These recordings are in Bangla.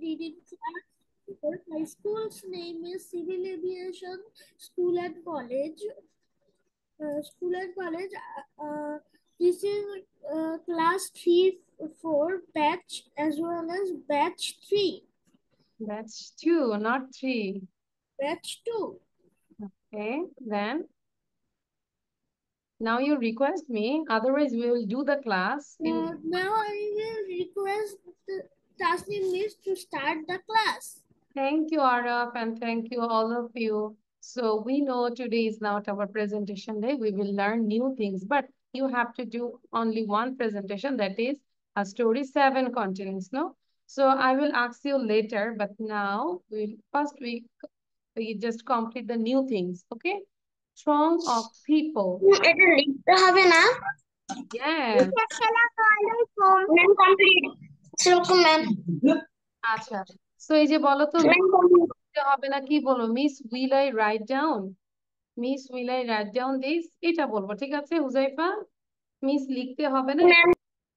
reading class. My school's name is Civil Aviation School and College. Uh, school and College. Uh, uh, this is uh, class 3 4 batch as well as batch 3. Batch 2, not 3. Batch 2. Okay, then now you request me, otherwise we will do the class. In... Uh, now I will request Tasneem needs to start the class. Thank you, Araf, and thank you, all of you. So we know today is not our presentation day. We will learn new things, but you have to do only one presentation, that is a story seven continents, no? So I will ask you later, but now we first we we just complete the new things, okay? Strong of people. It Yes. complete. সেরকম ম্যাম আচ্ছা তো এই যে বলো তো হবে না কি বলো miss will I write down miss will I write down this এটা বলবো ঠিক আছে হুজাইফা মিস লিখতে হবে না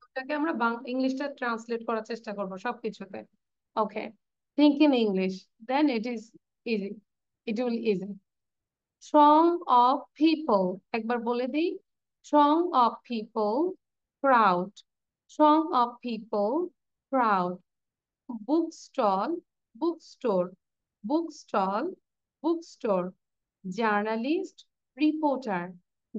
ওটাকে আমরা ইংলিশটা ট্রান্সলেট করার চেষ্টা করবো সবকিছুতে okay think in English then it is easy it will easy song of people একবার বলে দিই song of people proud song of people crowd bookstall bookstore bookstall bookstore journalist reporter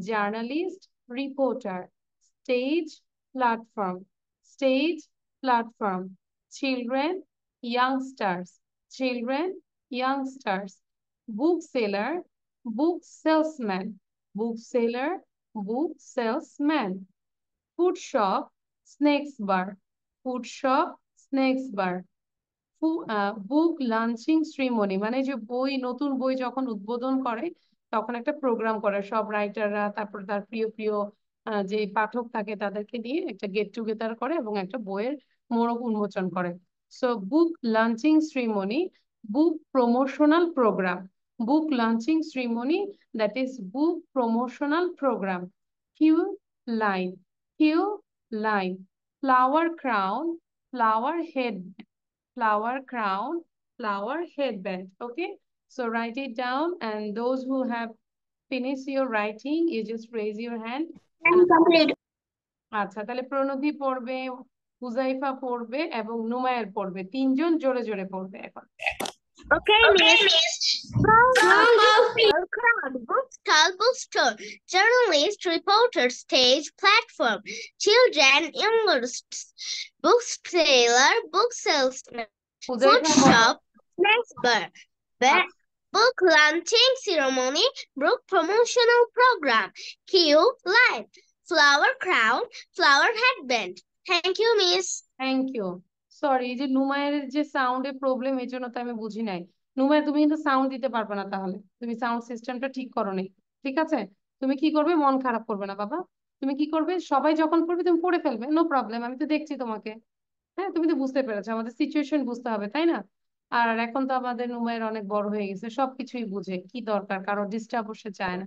journalist reporter stage platform stage platform children youngsters children youngsters bookseller book salesman bookseller book salesman food shop snacks bar food shop snacks bar book launching ceremony মানে যে বই নতুন বই যখন উদ্বোধন করে তখন একটা প্রোগ্রাম করে সব রাইটাররা তারপর তার প্রিয় প্রিয় যে পাঠক থাকে তাদেরকে নিয়ে একটা গেট টুগেদার করে এবং একটা বইয়ের মোড়ক উন্মোচন করে so book launching ceremony book promotional programme book launching ceremony that is book promotional programme queue line queue line flower crown, flower head, flower crown, flower headband. Okay, so write it down. And those who have finished your writing, you just raise your hand. I'm complete. আচ্ছা তাহলে প্রণতি পড়বে হুজাইফা পড়বে এবং নুমায়ের পড়বে তিনজন জোরে জোরে পড়বে এখন Okay, okay miss. Crowd, bookstall, bookstore, journalist, reporter, stage, platform, children, book bookseller, book salesman, book shop, place bar, book launching ceremony, book promotional program, Q, live, flower crown, flower headband. Thank you, miss. Thank you. Sorry এই যে নুমায়ের যে এর প্রবলেম এর জন্য তো আমি বুঝি নাই নুমায় তুমি কিন্তু সাউন্ড দিতে পারবে না তাহলে তুমি সাউন্ড সিস্টেমটা ঠিক করো নি ঠিক আছে তুমি কি করবে মন খারাপ করবে না বাবা তুমি কি করবে সবাই যখন পড়বে তুমি পড়ে ফেলবে নো প্রবলেম আমি তো দেখছি তোমাকে হ্যাঁ তুমি তো বুঝতে পেরেছো আমাদের সিচুয়েশন বুঝতে হবে তাই না আর এখন তো আমাদের নুমায়ের অনেক বড় হয়ে গেছে সবকিছুই বুঝে কি দরকার কারো ডিস্টার্ব সে চায় না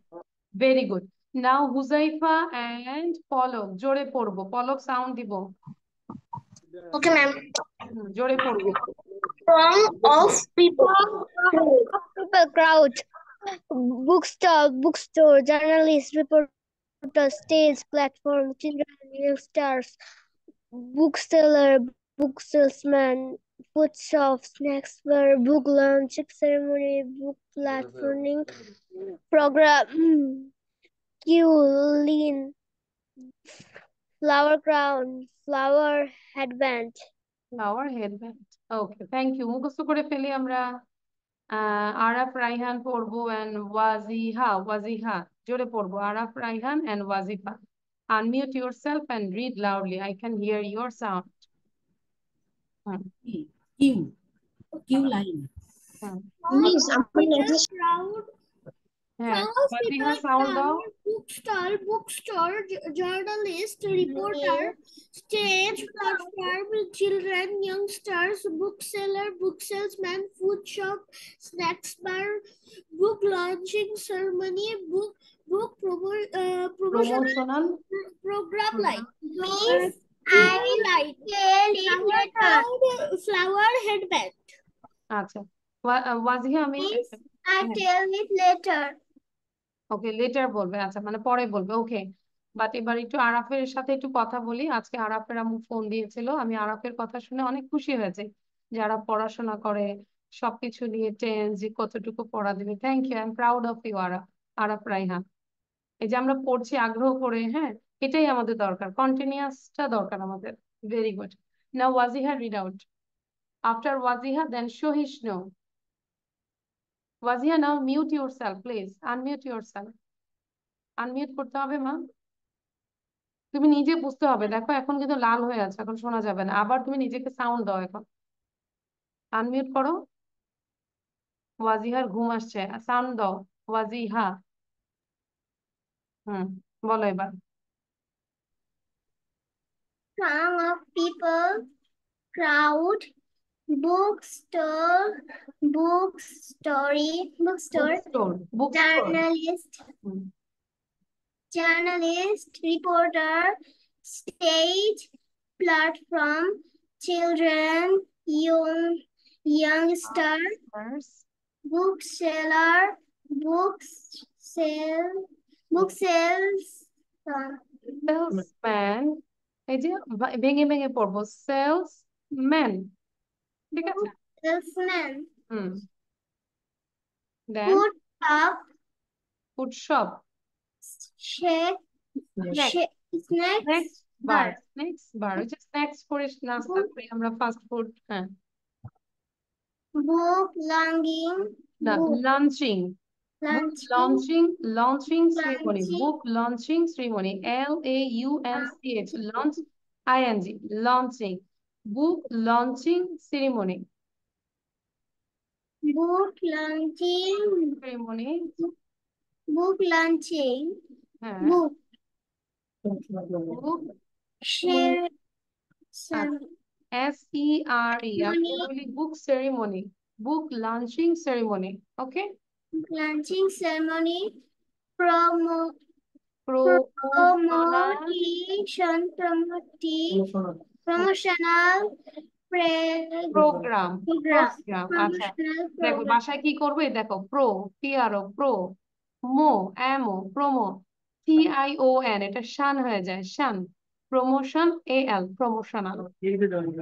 very good now Huzaifa and Palak জোরে পড়বো পলক সাউন্ড দিব Okay, ma'am. From পড়বে throng of people people crowd bookstore bookstore journalists reporters stage platform children news stars bookseller book salesman food shops, snacks bar book lunch ceremony book platforming program hmm, Q lean flower crown, flower headband. Flower headband. Okay, thank you. মুখস্থ করে ফেলি amra. Araf Raihan porbo and Wajiha Wajiha জোরে porbo Araf Raihan and Wajiha unmute yourself and read loudly i can hear your sound q q line miss i'm proud yeah. One thing I found out. Bookstore, journalist, reporter, stage platform, children, youngsters, bookseller, booksalesman, food shop, snacks bar, book launching ceremony, book book promo, uh, promotional, promotional program like bees, eye light, flower, flower headband. Okay. Was he? I mean, I tell it later. Okay later বলবে আচ্ছা মানে পরে বলবে ওকে বাট এবার একটু আরাফের সাথে একটু কথা বলি আজকে আরাফের আম্মু ফোন দিয়েছিল আমি আরাফের কথা শুনে অনেক খুশি হয়েছে যারা পড়াশোনা করে সবকিছু নিয়ে টেন্স যে কতটুকু পড়া দেবে thank you I am proud of you Araf Araf Raihan এই যে আমরা পড়ছি আগ্রহ করে হ্যাঁ এটাই আমাদের দরকার কন্টিনিউয়াসটা দরকার আমাদের very good now Wajiha read out after Wajiha then Sahishnu Wajiha now mute yourself please unmute yourself unmute করতে হবে মা তুমি নিজে বুঝতে হবে দেখো এখন কিন্তু লাল হয়ে আছে এখন শোনা যাবে না আবার তুমি নিজেকে সাউন্ড দাও এখন আনমিউট করো ওয়াজিহার ঘুম আসছে সাউন্ড দাও ওয়াজিহা হুম বলো এবার Some of people, crowd, bookstore, bookstory, bookstore, bookstore, bookstore. journalist, journalist, reporter, stage, platform, children, young, youngster, bookseller, books sell, book sales, salesman. এই যে ভেঙে ভেঙে পড়বো salesman Hmm. Then food shop. Food shop. Snacks. Next bar. Next bar. Just next for it. Nasta free. i fast food. Book longing. Launching. Launching. Launching. Launching. Book launching ceremony. L A U N C H. Launch. I N G. Launching. Book launching ceremony book launching ceremony book launching হ্যাঁ book book S E R E আপনি বলি book ceremony book launching ceremony okay launching ceremony promo promotion প্রমোটি প্রমোশনাল প্রোগ্রাম প্রোগ্রাম আচ্ছা দেখো বাসায় কি করবে দেখো প্রো টিআরও প্রো মো এমও প্রোমো ও এন এটা শান হয়ে যায় শান promotion A L promotional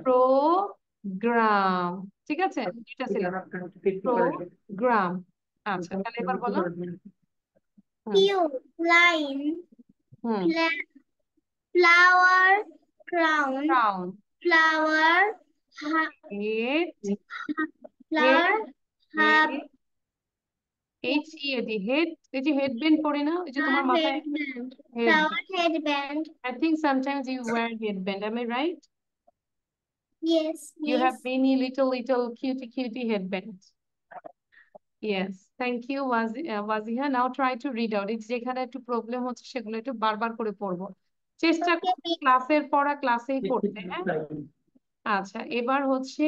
programme ঠিক আছে এটা ছিল প্রোগ্রাম আচ্ছা তাহলে এবার বলো line flower crown, crown. flower, ha it, flower, have Head you the head এই যে হেডব্যান্ড পরে না ওই যে তোমার মাথায় flower headband I think sometimes you wear headband am I right Yes you yes. have many little little cutie cutie headbands Yes, thank you, uh, Waziha. Now try to read out. It's problem, যেখানে একটু প্রবলেম হচ্ছে সেগুলো একটু বারবার করে পড়বো চেষ্টা আচ্ছা, করুন ক্লাসের পড়া ক্লাসেই পড়তে হ্যাঁ আচ্ছা এবার হচ্ছে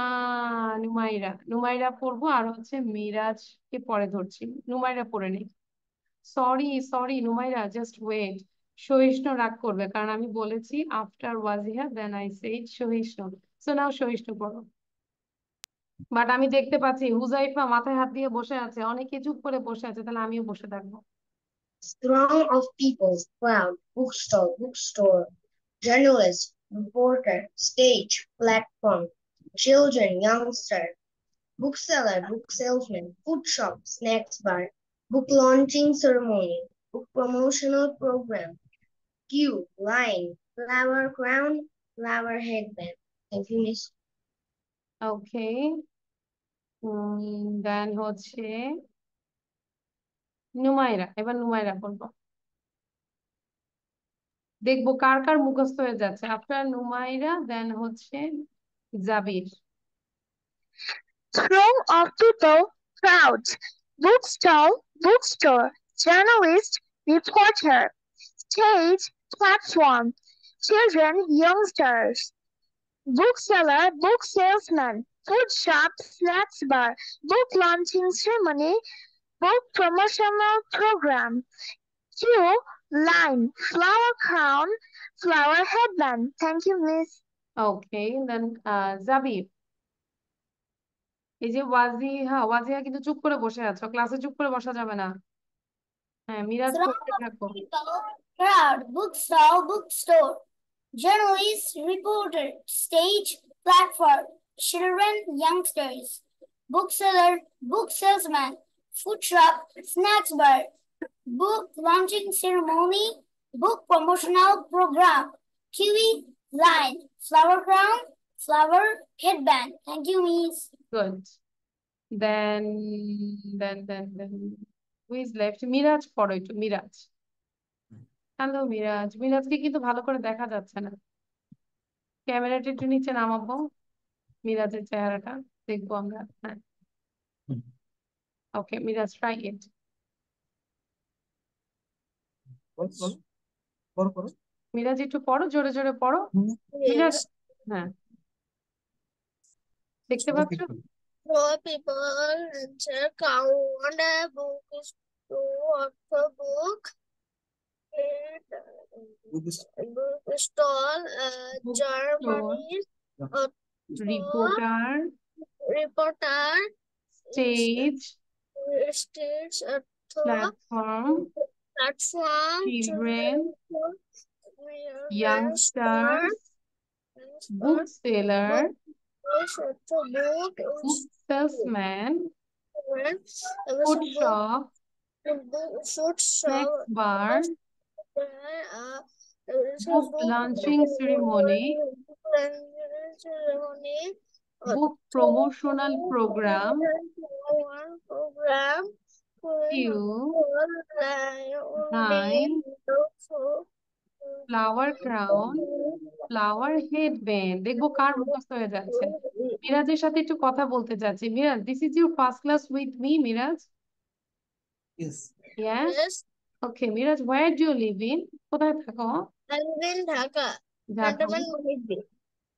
আহ নুমাইরা নুমাইরা পড়বো আর হচ্ছে মিরাজকে পরে ধরছি নুমাইরা পড়ে নেই sorry sorry Numaira just wait Sahishnu রাগ করবে কারণ আমি বলেছি after Wajiha then I say Sahishnu so নাও সহিষ্ণু পড়ো বাট আমি দেখতে পাচ্ছি হুজাইফা মাথায় হাত দিয়ে বসে আছে অনেকে চুপ করে বসে আছে তাহলে আমিও বসে থাকবো throng of people crowd bookstore, bookstore, journalist, reporter, stage, platform, children, youngster, bookseller, book salesman, food shop, snacks bar, book launching ceremony, book promotional program, queue, line, flower crown, flower headband. Thank you, Miss. Okay. Mm, what's she? নুমাইরা এবার নুমাইরা করবো দেখবো কার কার মুখস্থ হয়ে যাচ্ছে আফটার নুমাইরা দেন হচ্ছে জাবির Throng of people, crowd, bookstall, bookstore, journalist, reporter, stage, platform, children, youngsters, bookseller, book salesman, food shop, snacks bar, book launching ceremony, both promotional programs. Q. Line, flower crown, flower headband. Thank you, miss. Okay, then uh, Zabi. এই যে ওয়াজিহা ওয়াজিহা কিন্তু চুপ করে বসে আছো ক্লাসে চুপ করে বসা যাবে না হ্যাঁ মিরাজ করতে থাকো crowd bookstall bookstore journalist reporter stage platform children youngsters bookseller book salesman food shop, snacks bar, book launching ceremony, book promotional program, kiwi line, flower crown, flower headband. Thank you, Miss. Good. Then, then, then, then, who is left? Miraj, for it, Miraj. Hello, Miraj. Miraj, hello Miraj মিরাজকে কিন্তু ভালো করে দেখা যাচ্ছে না ক্যামেরাটা একটু নিচে নামাবো মিরাজের চেহারাটা amra. আমরা হ্যাঁ Okay, Miras, try it. Miraj একটু পড়ো জোরে জোরে পড়ো মিরাজ হ্যাঁ দেখতে পাচ্ছ people count a book is two of the book book stall uh, Germany reporter reporter stage stage platform platform children youngsters bookseller book salesman food shop food shop bar book launching ceremony ceremony book promotional program program you nine flower crown flower headband দেখবো কার মুখস্থ হয়ে যাচ্ছে মিরাজের সাথে একটু কথা বলতে যাচ্ছি Miraj this is your first class with me, Miraj yes yes okay Miraj where do you live in কোথায় থাকো i live in dhaka dhaka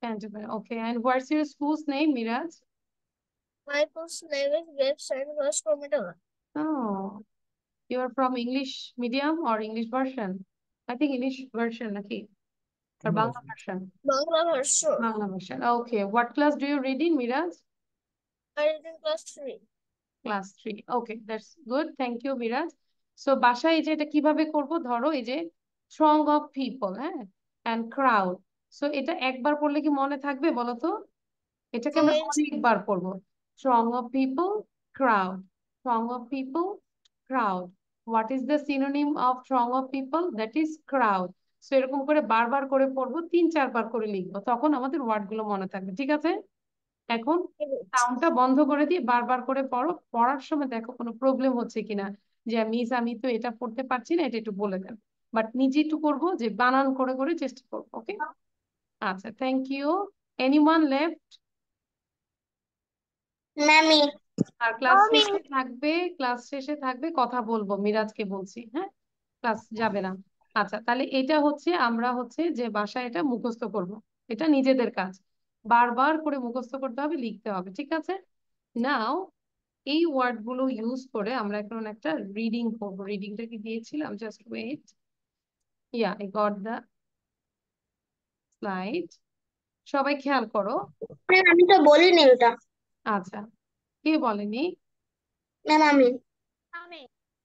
Canterbury. Okay. And what's your school's name, Miraj? My school's name is Grapes and Girls Promoter. Oh. You are from English medium or English version? I think English version, okay. Or Bangla version? Bangla version. Bangla version. Okay. What class do you read in, Miraj? I read in class three. Class three. Okay. That's good. Thank you, Miraj. So, Basha, is যে এটা কিভাবে করব ধরো এই যে স্ট্রং অফ পিপল হ্যাঁ অ্যান্ড ক্রাউড সো এটা একবার পড়লে কি মনে থাকবে বলতো এটাকে আমরা অনেকবার পড়বো strong of people crowd strong of people crowd what is the synonym of strong of people that is crowd so এরকম করে বারবার করে পড়বো তিন চারবার করে লিখবো তখন আমাদের ওয়ার্ডগুলো মনে থাকবে ঠিক আছে এখন সাউন্ডটা বন্ধ করে দিয়ে বারবার করে পড়ো পড়ার সময় দেখো কোনো প্রবলেম হচ্ছে কিনা যে মিস আমি তো এটা পড়তে পারছি না এটা একটু বলে দেন বাট নিজে একটু করবো যে বানান করে করে চেষ্টা করবো ওকে আচ্ছা থ্যাংক ইউ এনিওয়ান লেফট না আর ক্লাস শেষে থাকবে ক্লাস শেষে থাকবে কথা বলবো মিরাজকে বলছি হ্যাঁ ক্লাস যাবে না আচ্ছা তাহলে এটা হচ্ছে আমরা হচ্ছে যে বাসায় এটা মুখস্ত করব এটা নিজেদের কাজ বারবার করে মুখস্থ করতে হবে লিখতে হবে ঠিক আছে নাও এই ওয়ার্ডগুলো ইউজ করে আমরা এখন একটা রিডিং করব রিডিংটা কি দিয়েছিলাম just wait yeah I got the slide সবাই খেয়াল করো হ্যাঁ, আমি তো বলিনি ওটা আচ্ছা কে বলেনি ম্যাম আমি আমি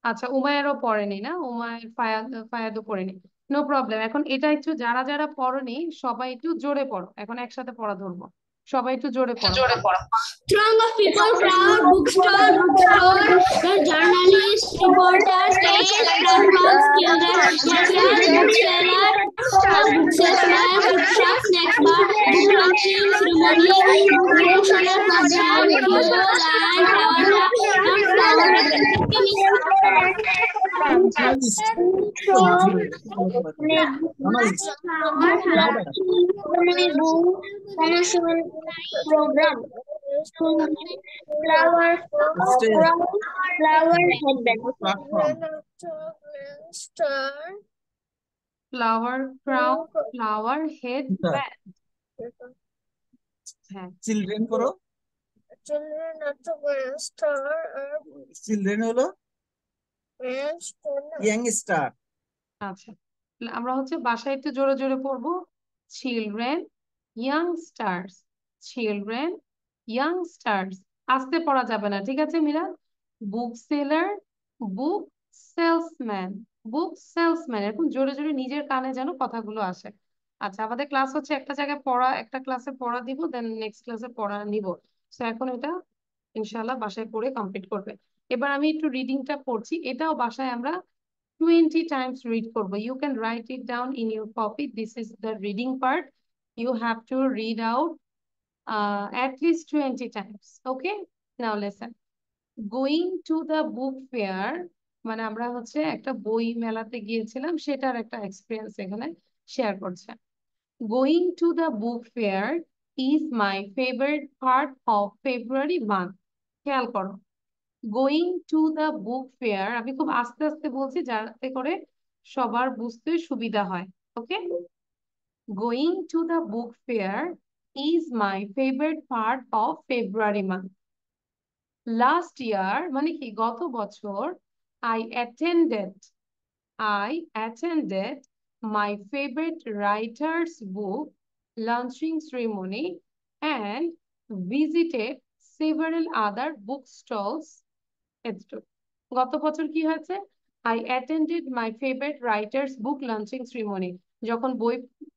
আচ্ছা উমায়েরও পড়েনি না উমায়ের ফায়াদ ফায়াদও পড়েনি নো প্রবলেম এখন এটা একটু যারা যারা পড়নি সবাই একটু জোরে পড়ো এখন একসাথে পড়া ধরবো সবাই একটু জোরে পড়ো strong of people crowd book reporter book seller book seller book shop আমার সুরক্ষা program. Flower, flower, flower headband. Flower crown, flower headband. Children করো children are to star or children হলো young star আচ্ছা আমরা হচ্ছে বাসায় একটু জোরে জোরে পড়বো children young stars children youngsters আসতে পড়া যাবে না ঠিক আছে Meera book seller book salesman book salesman এরকম জোরে জোরে নিজের কানে যেন কথাগুলো আসে আচ্ছা আমাদের ক্লাস হচ্ছে একটা জায়গায় পড়া একটা ক্লাসে পড়া দিব দেন নেক্সট ক্লাসে পড়া নিব তো এখন এটা ইনশাল্লাহ বাসায় পড়ে কমপ্লিট করবে এবার আমি একটু রিডিংটা পড়ছি এটাও বাসায় আমরা টোয়েন্টি টাইমস রিড করবো you can write it down in your copy this is the reading part you have to read out uh, at least 20 times. Okay, now listen. Going to the book fair, মানে আমরা হচ্ছে একটা বই মেলাতে গিয়েছিলাম সেটার একটা এক্সপিরিয়েন্স এখানে শেয়ার করছে going to the book fair is my favourite part of February month খেয়াল করো going to the book fair আমি খুব আস্তে আস্তে বলছি যাতে করে সবার বুঝতে সুবিধা হয় okay going to the book fair is my favorite part of February month. Last year, মানে কি গত বছর, I attended, I attended my favorite writer's book launching ceremony and visited several other bookstalls. গত বছর কি হয়েছে? I attended my favorite writer's book launching ceremony. যখন বই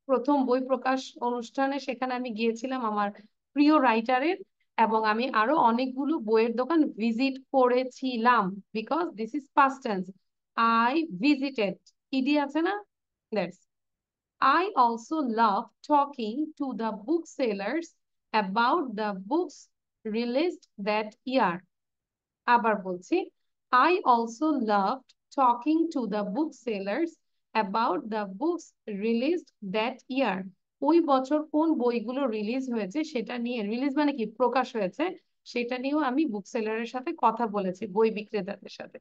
প্রথম বই প্রকাশ অনুষ্ঠানে সেখানে আমি গিয়েছিলাম আমার প্রিয় রাইটারের এবং আমি আরো অনেকগুলো বইয়ের দোকান ভিজিট করেছিলাম because this is past tense I visited E D আছে না I also love talking to the book sellers about the books released that year আবার বলছি I also love talking to the book sellers about the books released that year ওই বছর কোন বইগুলো রিলিজ হয়েছে সেটা নিয়ে রিলিজ মানে কি প্রকাশ হয়েছে সেটা নিয়েও আমি বুক সেলারের সাথে কথা বলেছি বই বিক্রেতাদের সাথে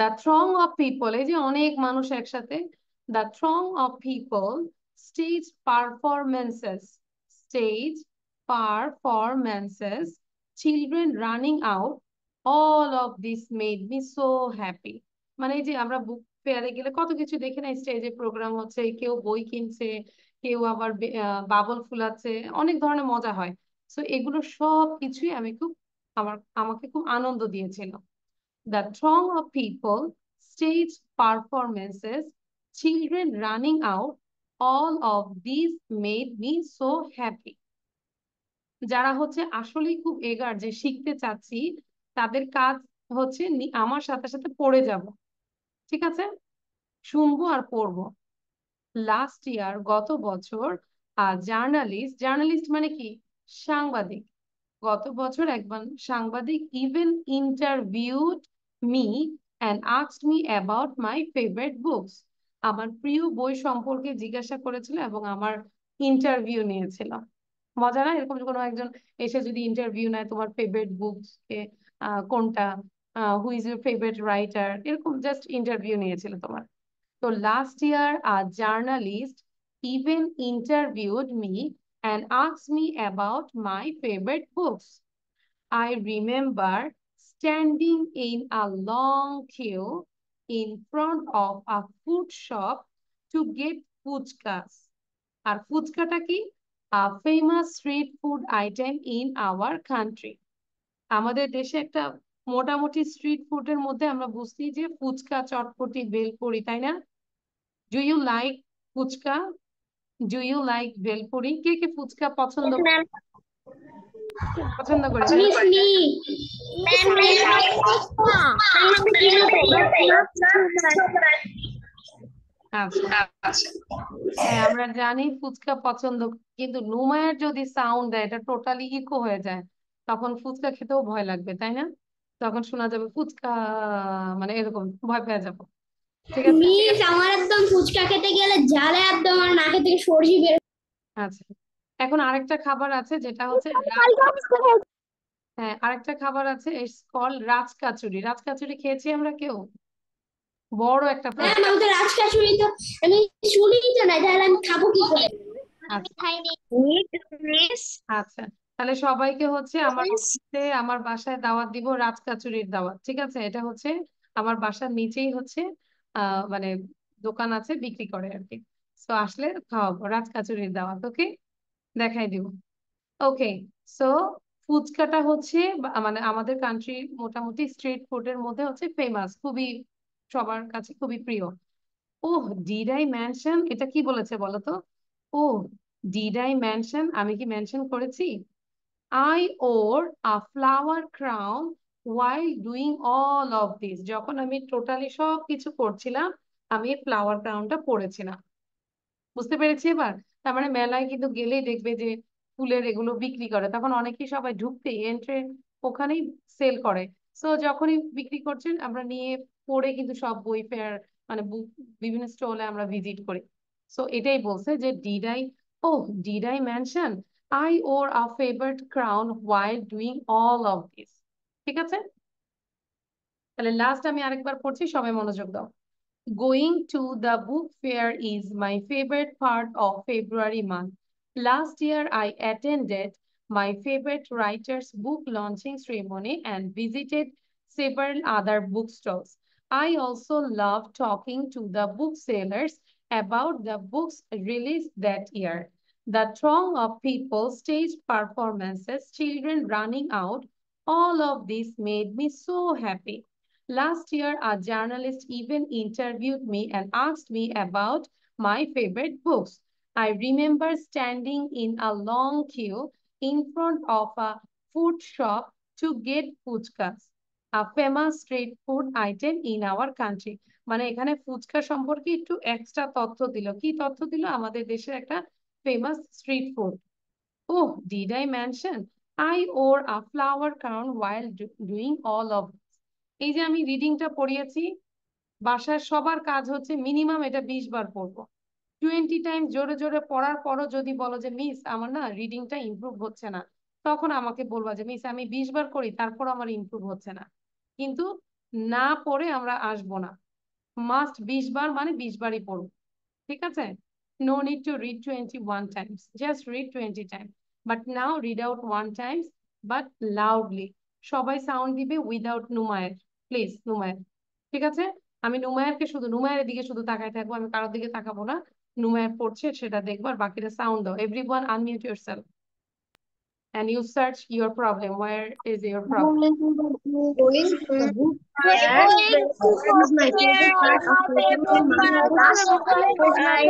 দ্য থ্রং অফ পিপল এই যে অনেক মানুষ একসাথে the throng of people stage performances stage performances children running out all of this made me so happy মানে এই যে আমরা বুক ফেয়ারে গেলে কত কিছু দেখে নাই স্টেজে প্রোগ্রাম হচ্ছে কেউ বই কিনছে কেউ আবার বাবল ফুলাচ্ছে অনেক ধরনের মজা হয় সো এগুলো সব কিছুই আমি খুব আমার আমাকে খুব আনন্দ দিয়েছিল the throng of people stage performances children running out all of this made me so happy যারা হচ্ছে আসলেই খুব এগার যে শিখতে চাচ্ছি তাদের কাজ হচ্ছে আমার সাথে সাথে পড়ে যাব ঠিক আছে শুনবো আর পড়বো লাস্ট ইয়ার গত বছর জার্নালিস্ট জার্নালিস্ট মানে কি সাংবাদিক গত বছর একবার সাংবাদিক even interviewed me and asked me about my favourite books আমার প্রিয় বই সম্পর্কে জিজ্ঞাসা করেছিল এবং আমার ইন্টারভিউ নিয়েছিল মজা না এরকম কোনো একজন এসে যদি ইন্টারভিউ নেয় তোমার ফেভারিট বুকস কোনটা who is your favourite writer interview নিয়েছিল তোমার তো last year journalist even interviewed me আস me about my favourite books I remember standing in a long queue in front of a food shop to get fuchkas আর ফুচকাটা কি famous street food item in our country আমাদের দেশে একটা মোটামুটি স্ট্রিট ফুডের মধ্যে আমরা বুঝছি যে ফুচকা চটপটি বেলপুরি তাই না do you like fuchka do you like bhelpuri কে কে ফুচকা পছন্দ পছন্দ করে আচ্ছা। হ্যাঁ, আমরা জানি ফুচকা পছন্দ কিন্তু নুমায়ের যদি সাউন্ড দেয় এটা টোটালি ইকো হয়ে যায় তখন ফুচকা খেতেও ভয় লাগবে তাই না তখন শোনা যাবে ফুচকা মানে এরকম ভয় পেয়ে যাবো ঠিক আছে আমার একদম ফুচকা খেতে গেলে জ্বালা একদম আমার নাকে থেকে বের আচ্ছা এখন আরেকটা খাবার আছে যেটা হচ্ছে হ্যাঁ আরেকটা খাবার আছে ইটস কল রাজকাচুরি রাজকাচুরি খেয়েছি আমরা কেউ বড় একটা হ্যাঁ আমি রাজকাচুরি তো আমি তো না তাহলে আমি খাবো কি করে আচ্ছা তাহলে সবাইকে হচ্ছে আমার আমার বাসায় দাওয়াত দিব রাজ কাচুরির দাওয়াত ঠিক আছে এটা হচ্ছে আমার বাসার নিচেই হচ্ছে আহ মানে দোকান আছে বিক্রি করে আর কি তো আসলে খাওয়াবো রাজ কাচুরির দাওয়াত ওকে দেখাই দিব ওকে সো ফুচকাটা হচ্ছে মানে আমাদের কান্ট্রি মোটামুটি স্ট্রিট ফুডের মধ্যে হচ্ছে ফেমাস খুবই সবার কাছে খুবই প্রিয় ওহ ডিডাই ম্যানশন এটা কি বলেছে বলতো ও ডিডাই ম্যানশন আমি কি ম্যানশন করেছি I or a flower crown while doing all of this যখন আমি টোটালি সব কিছু করছিলাম আমি ফ্লাওয়ার ক্রাউনটা পরেছিলাম বুঝতে পেরেছি এবার তার মানে মেলায় কিন্তু গেলেই দেখবে যে ফুলের এগুলো বিক্রি করে তখন অনেকেই সবাই ঢুকতে এন্ট্রে ওখানেই সেল করে সো যখনই বিক্রি করছেন আমরা নিয়ে পড়ে কিন্তু সব বই ফেয়ার মানে বিভিন্ন স্টলে আমরা ভিজিট করি সো এটাই বলছে যে ডিডাই ও did I mention I wore a favored crown while doing all of this. ঠিক আছে তাহলে লাস্ট আমি আরেকবার পড়ছি সবাই মনোযোগ দাও going to the book fair is my favourite part of February month last year i attended my favorite writer's book launching ceremony and visited several other bookstores. I also love talking to the booksellers about the books released that year. The throng of people, stage performances, children running out, all of this made me so happy. Last year, a journalist even interviewed me and asked me about my favorite books. I remember standing in a long queue in front of a food shop to get puchkas, a famous street food item in our country মানে এখানে ফুচকা সম্পর্কে একটু এক্সট্রা তথ্য দিল কি তথ্য দিল আমাদের দেশের একটা famous street food. Oh, did I mention? I wore a flower crown while do doing all of this. এই যে আমি রিডিংটা পড়িয়েছি বাসার সবার কাজ হচ্ছে মিনিমাম এটা বিশ বার পড়বো টোয়েন্টি টাইম জোরে জোরে পড়ার পরও যদি বলো যে মিস আমার না রিডিংটা ইমপ্রুভ হচ্ছে না তখন আমাকে বলবা যে মিস আমি বিশ বার করি তারপর আমার ইমপ্রুভ হচ্ছে না কিন্তু না পড়ে আমরা আসবো না মাস্ট বিশ বার মানে বিশ বারই পড়ব ঠিক আছে No need to read 21 times. Just read 20 times. But now read out one times, but loudly. সবাই সাউন্ড দিবে উইদাউট নুমায়ের প্লিজ নুমায়ের ঠিক আছে আমি নুমায়েরকে শুধু নুমায়ের দিকে শুধু তাকায় থাকবো আমি কারোর দিকে তাকাবো না নুমায়ের পড়ছে সেটা দেখবো আর বাকিটা সাউন্ড দাও every one unmute yourself and you search your problem where is your problem Yes, this my favorite my my favorite my I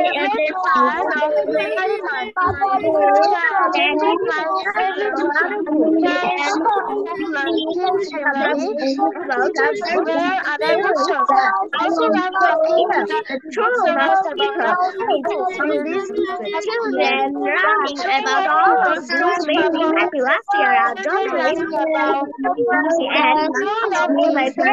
I my favorite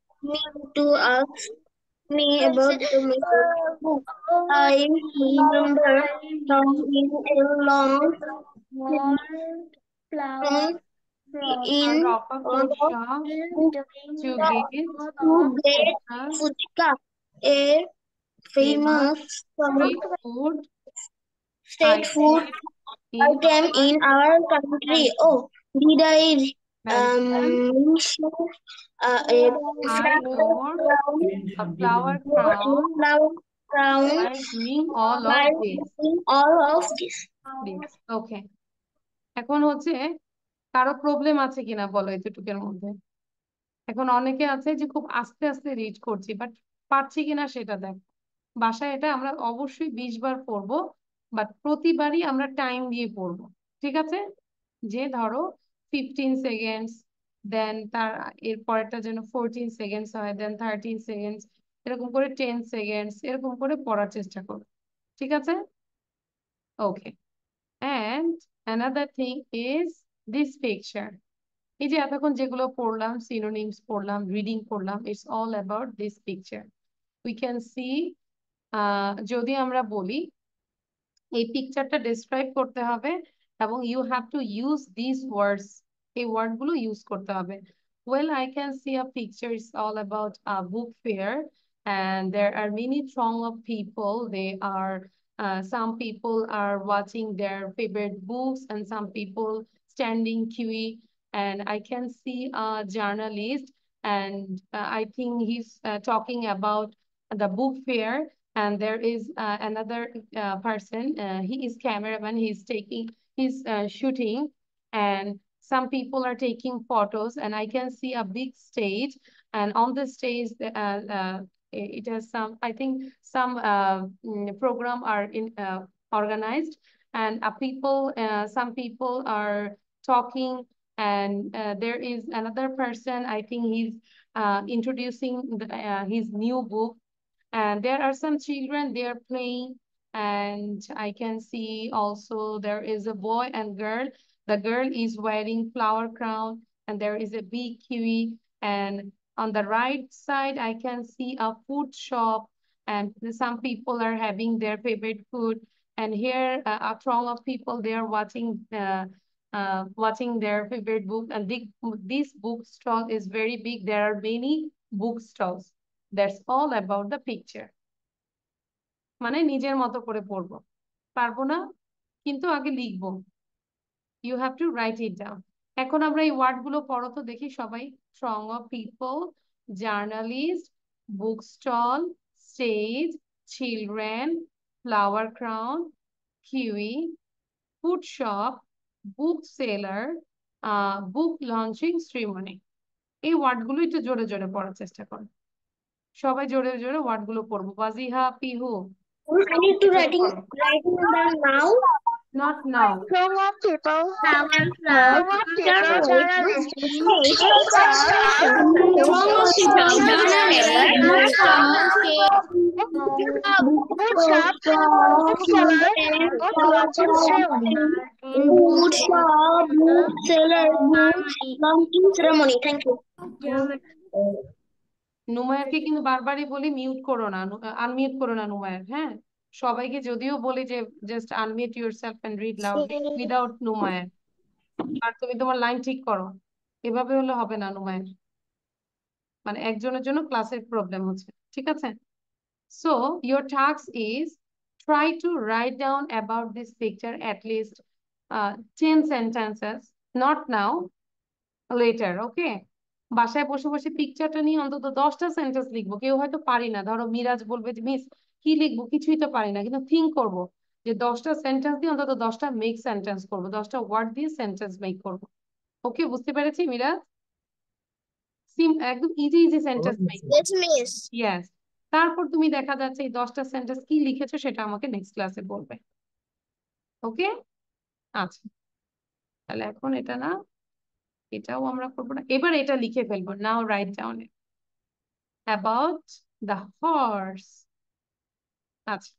Me to ask me about the book. I remember in a long flower in to get Futika, a famous food, state food item in our country. Oh, did I Um, uh, a a flower crown, flower crown. all of this. All of this. Okay. এখন হচ্ছে কারো প্রবলেম আছে কিনা বলো এতটুকের মধ্যে এখন অনেকে আছে যে খুব আস্তে আস্তে রিড করছি বাট পারছি কিনা সেটা দেখ বাসায় এটা আমরা অবশ্যই বিশ বার পড়বো বাট প্রতিবারই আমরা টাইম দিয়ে পড়বো ঠিক আছে যে ধরো ফিফটিন সেকেন্ডস দেন তার এর পরেরটা যেন ফোরটিন সেকেন্ডস হয় দেন থার্টিন সেকেন্ডস এরকম করে টেন সেকেন্ডস এরকম করে পড়ার চেষ্টা করো ঠিক আছে okay and another thing is this picture এই যে এতক্ষণ যেগুলো পড়লাম সিনোনিমস পড়লাম রিডিং পড়লাম it's all about this picture we can see যদি আমরা বলি এই পিকচারটা ডিসক্রাইব করতে হবে you have to use these words ওয়ার্ডস এই ওয়ার্ডগুলো ইউজ করতে হবে Well, I can see a picture. It's all about a book fair, and there are many throng of people. They are uh, some people are watching their favorite books, and some people standing queue. And I can see a journalist, and uh, I think he's uh, talking about the book fair. And there is uh, another person. he is cameraman. He's taking is uh, shooting and some people are taking photos and I can see a big stage and on the stage uh, uh, it has some, I think some uh, mm, program are in uh, organized and a people, uh, some people are talking and uh, there is another person, I think he's uh, introducing the, uh, his new book and there are some children, they are playing and I can see also there is a boy and girl. The girl is wearing flower crown and there is a big kiwi and on the right side I can see a food shop and some people are having their favorite food and here uh, a throng of people they are watching uh, uh, watching their favorite book and the, this bookstall is very big there are many bookstores that's all about the picture মানে নিজের মতো করে পড়বো পারবো না কিন্তু আগে লিখবো you have to write it down এখন আমরা এই ওয়ার্ড গুলো পড়ো তো দেখি সবাই strong of people journalist book stall stage children flower crown queue food shop book seller book launching ceremony এই ওয়ার্ডগুলো একটু জোরে জোরে পড়ার চেষ্টা করো সবাই জোরে জোরে ওয়ার্ডগুলো পড়বো হা Pihu I need to writing writing down now. Not now. So much people. So much people? So much people. So much people. Boot shop, boot seller, boot monkey ceremony. Thank you. নুমায়ারকে কিন্তু বারবারই বলি মিউট করো না আনমিউট করো না নুমায়ার হ্যাঁ সবাইকে যদিও বলি যে just unmute yourself and read loud without Numayer আর তুমি তোমার লাইন ঠিক করো এভাবে হলে হবে না নুমায়ের মানে একজনের জন্য ক্লাসের প্রবলেম হচ্ছে ঠিক আছে so your task is try to write down about this picture at least uh, 10 sentences not now later okay বাসায় বসে বসে পিকচারটা নিয়ে অন্তত দশটা সেন্টেন্স লিখবো কেউ হয়তো পারি না ধরো মিরাজ বলবে যে মিস কি লিখবো কিছুই তো পারি না কিন্তু থিঙ্ক করব যে দশটা সেন্টেন্স দিয়ে অন্তত দশটা মেক সেন্টেন্স করবো দশটা ওয়ার্ড দিয়ে সেন্টেন্স মেক করবো ওকে বুঝতে পেরেছি মিরাজ সিম একদম easy easy sentence make yes তারপর তুমি দেখা যাচ্ছে এই দশটা সেন্টেন্স কি লিখেছো সেটা আমাকে নেক্সট ক্লাসে বলবে ওকে আচ্ছা তাহলে এখন এটা না এটাও আমরা করবো না এবার এটা লিখে ফেলবো now write down about the horse আচ্ছা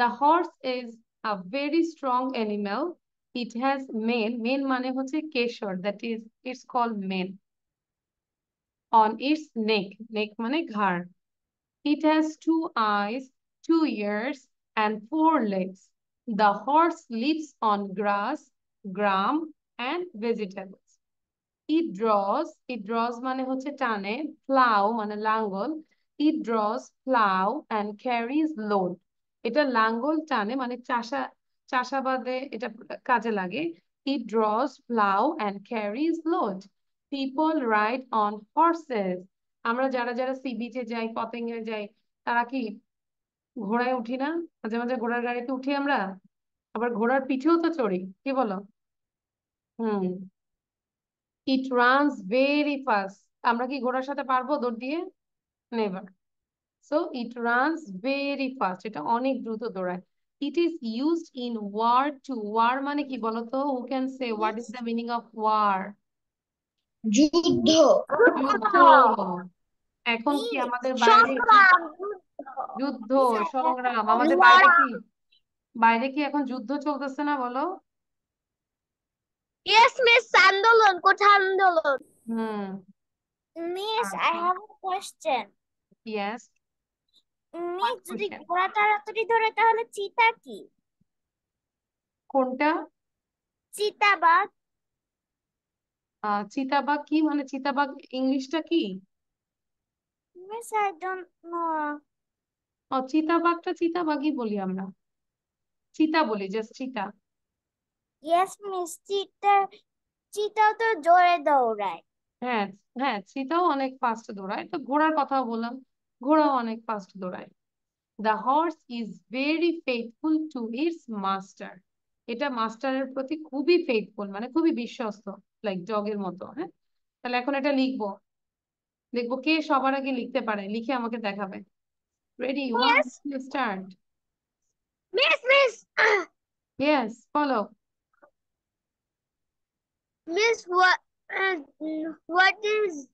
the horse is a very strong animal it has mane mane মানে হচ্ছে কেশর that is it's call mane on its neck neck মানে ঘাড় it has two eyes two ears and four legs the horse lives on grass gram and vegetable it draws it draws মানে হচ্ছে টানে প্লাউ মানে লাঙ্গল it draws plough and caries load এটা লাঙ্গল টানে মানে চাষা চাষাবাদে এটা কাজে লাগে it draws plough and caries load people ride on horses আমরা যারা যারা সি বিচে যাই পতেঙ্গে যাই তারা কি ঘোড়ায় উঠি না মাঝে মাঝে ঘোড়ার গাড়িতে উঠি আমরা আবার ঘোড়ার পিঠেও তো চড়ি কি বলো হুম ইট রানস ভেরি ফাস্ট আমরা কি ঘোড়ার সাথে পারবো দৌড় দিয়ে never so it runs very fast এটা অনেক দ্রুত দৌড়ায় it is use in war to war মানে কি বলতো who can say what is the meaning of war যুদ্ধ যুদ্ধ এখন কি আমাদের বাইরে যুদ্ধ সংগ্রাম আমাদের বাইরে কি বাইরে কি এখন যুদ্ধ চলতেছে না বলো Yes, Miss Sandalon. Good Sandalon. Hmm. Miss, I have a question. Yes. যদি ধরে তাহলে চিতা কি কোনটা চিতাবাঘ চিতাবাঘ কি মানে চিতাবাঘ ইংলিশটা কি মিস আই ডোন্ট নো ও চিতাবাঘটা চিতাবাঘই বলি আমরা চিতা বলি জাস্ট চিতা ইয়েস মিস চিতা চিতাও তো জোরে দৌড়ায় হ্যাঁ হ্যাঁ চিতাও অনেক ফাস্ট দৌড়ায় তো ঘোড়ার কথা বললাম ঘোড়াও অনেক ফাস্ট দৌড়ায় the horse is very faithful to its master এটা মাস্টারের প্রতি খুবই ফেথফুল মানে খুবই বিশ্বস্ত লাইক ডগের মতো হ্যাঁ তাহলে এখন এটা লিখবো দেখবো কে সবার আগে লিখতে পারে লিখে আমাকে দেখাবে ready one start miss miss yes follow Miss, what uh, what is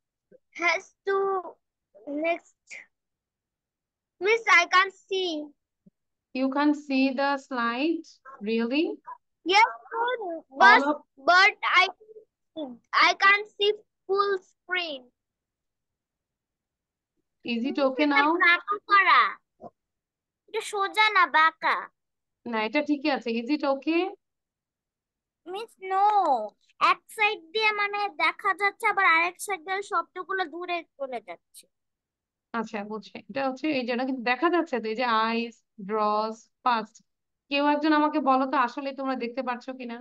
has to next? Miss, I can't see. You can't see the slide, really? Yes, but uh, but I I can't see full screen. Is it okay now? Is it okay? Means no এক সাইড দিয়ে মানে দেখা যাচ্ছে আবার আরেক সাইড দিয়ে শব্দগুলো দূরে চলে যাচ্ছে আচ্ছা বুঝছি এটা হচ্ছে এই জন্য কিন্তু দেখা যাচ্ছে তো এই যে আইস ড্রস পাস্ট কেউ একজন আমাকে বলো তো আসলে তোমরা দেখতে পাচ্ছ কিনা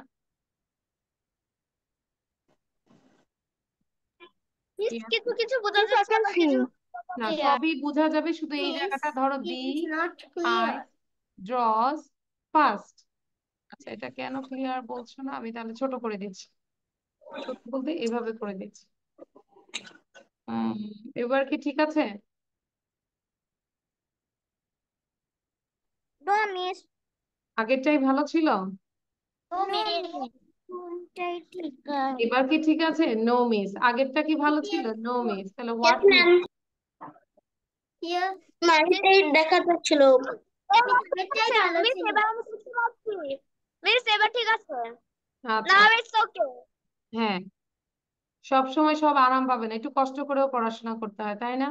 কিছু কিছু বোঝা যাচ্ছে না সবই বোঝা যাবে শুধু এই জায়গাটা ধরো দি আই ড্রস পাস্ট আচ্ছা এটা কেন ক্লিয়ার বলছো না আমি তাহলে ছোট করে দিচ্ছি ছোট বলতে এভাবে করে দিচ্ছি এবার কি ঠিক আছে আগেরটাই ভালো ছিল এবার কি ঠিক আছে নো মিস আগেরটা কি ভালো ছিল নো মিস তাহলে হোয়াট ছিল আচ্ছা। হ্যাঁ সব সময় সব আরাম পাবে না একটু কষ্ট করেও পড়াশোনা করতে হয় তাই না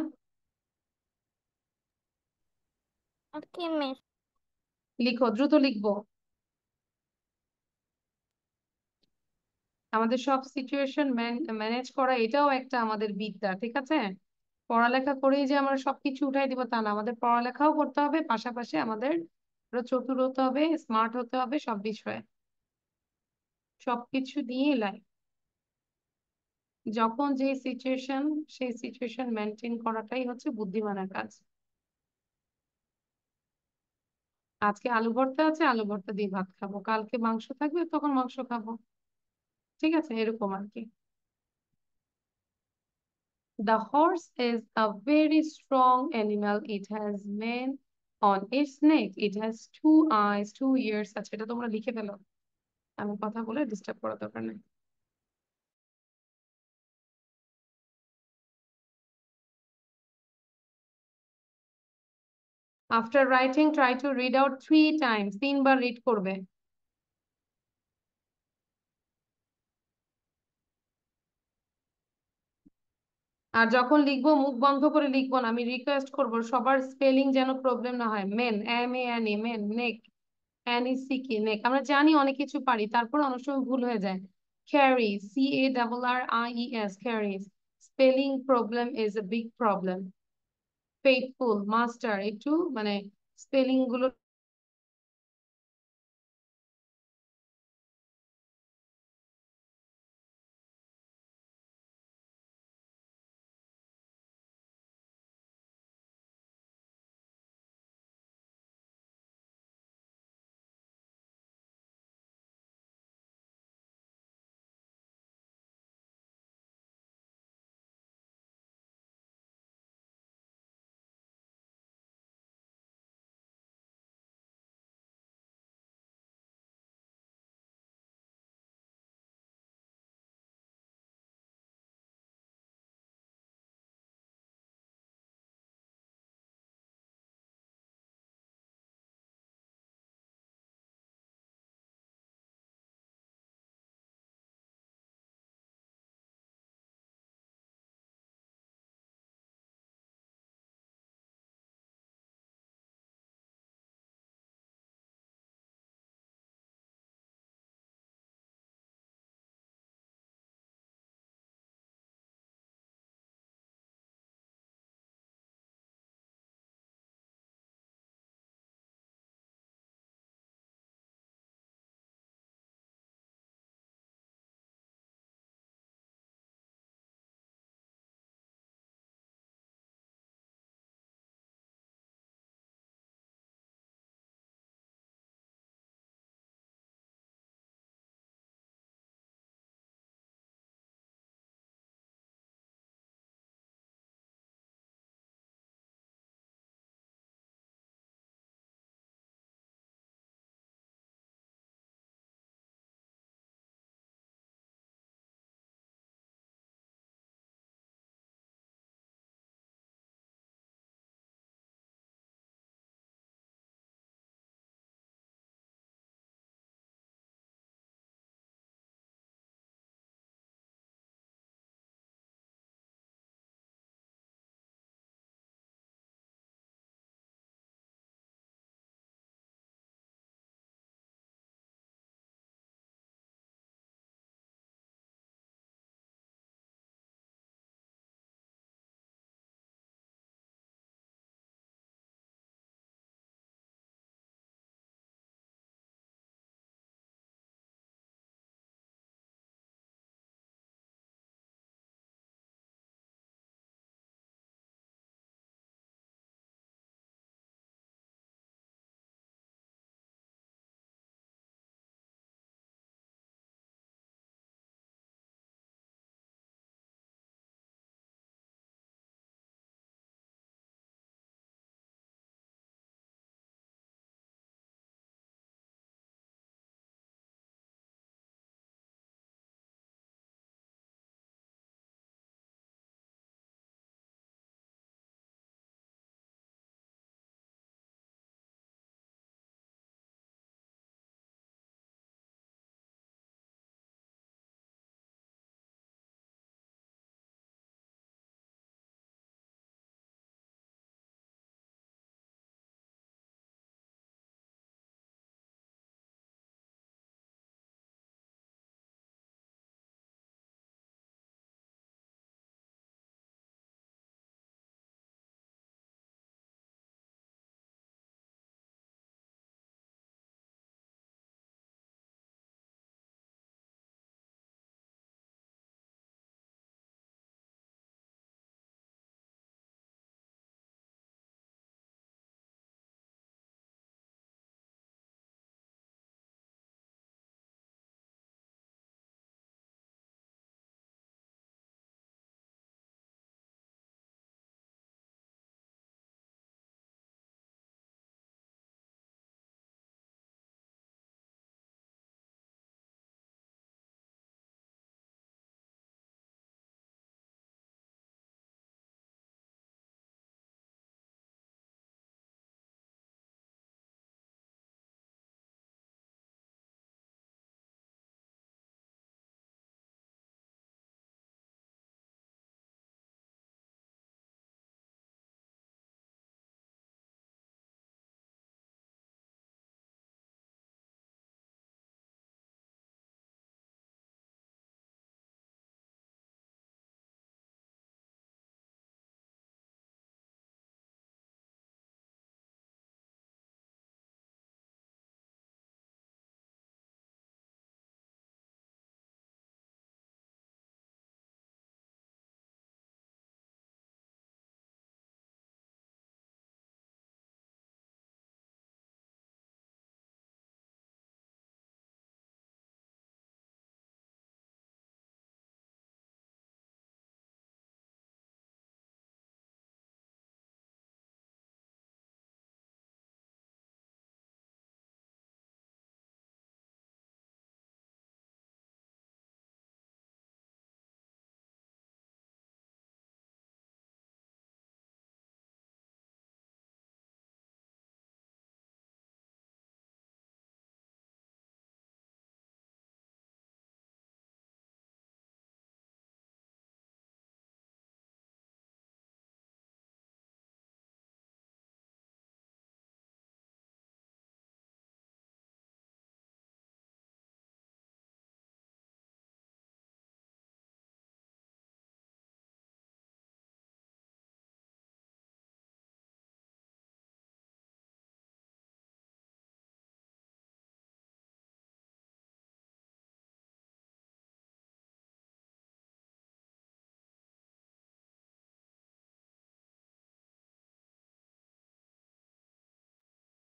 লিখো দ্রুত লিখবো আমাদের সব সিচুয়েশন ম্যানেজ করা এটাও একটা আমাদের বিদ্যা ঠিক আছে পড়ালেখা করেই যে আমরা সবকিছু উঠাই দিব তা না আমাদের পড়ালেখাও করতে হবে পাশাপাশি আমাদের চতুর হতে হবে স্মার্ট হতে হবে সব বিষয়ে সবকিছু দিয়ে লাইফ যখন যে সিচুয়েশন সেই সিচুয়েশন মেনটেন করাটাই হচ্ছে বুদ্ধিমানের কাজ আজকে আলু ভর্তা আছে আলু ভর্তা দিয়ে ভাত খাবো কালকে মাংস থাকবে তখন মাংস খাবো ঠিক আছে এরকম আর কি the horse is a very strong animal it has mane on its neck it has two eyes two ears আচ্ছা এটা তোমরা লিখে ফেলো আমি কথা বলে ডিস্টার্ব করার দরকার নেই after writing try to read out three times তিনবার রিড করবে আর যখন লিখবো মুখ বন্ধ করে লিখবো না আমি রিকোয়েস্ট করব সবার স্পেলিং যেন প্রবলেম না হয় mane M A N E mane neck N E C K neck আমরা জানি অনেক কিছু পারি তারপর অনেক সময় ভুল হয়ে যায় carry C A double R I E S carry spelling problem is a big problem faithful master একটু মানে স্পেলিং গুলো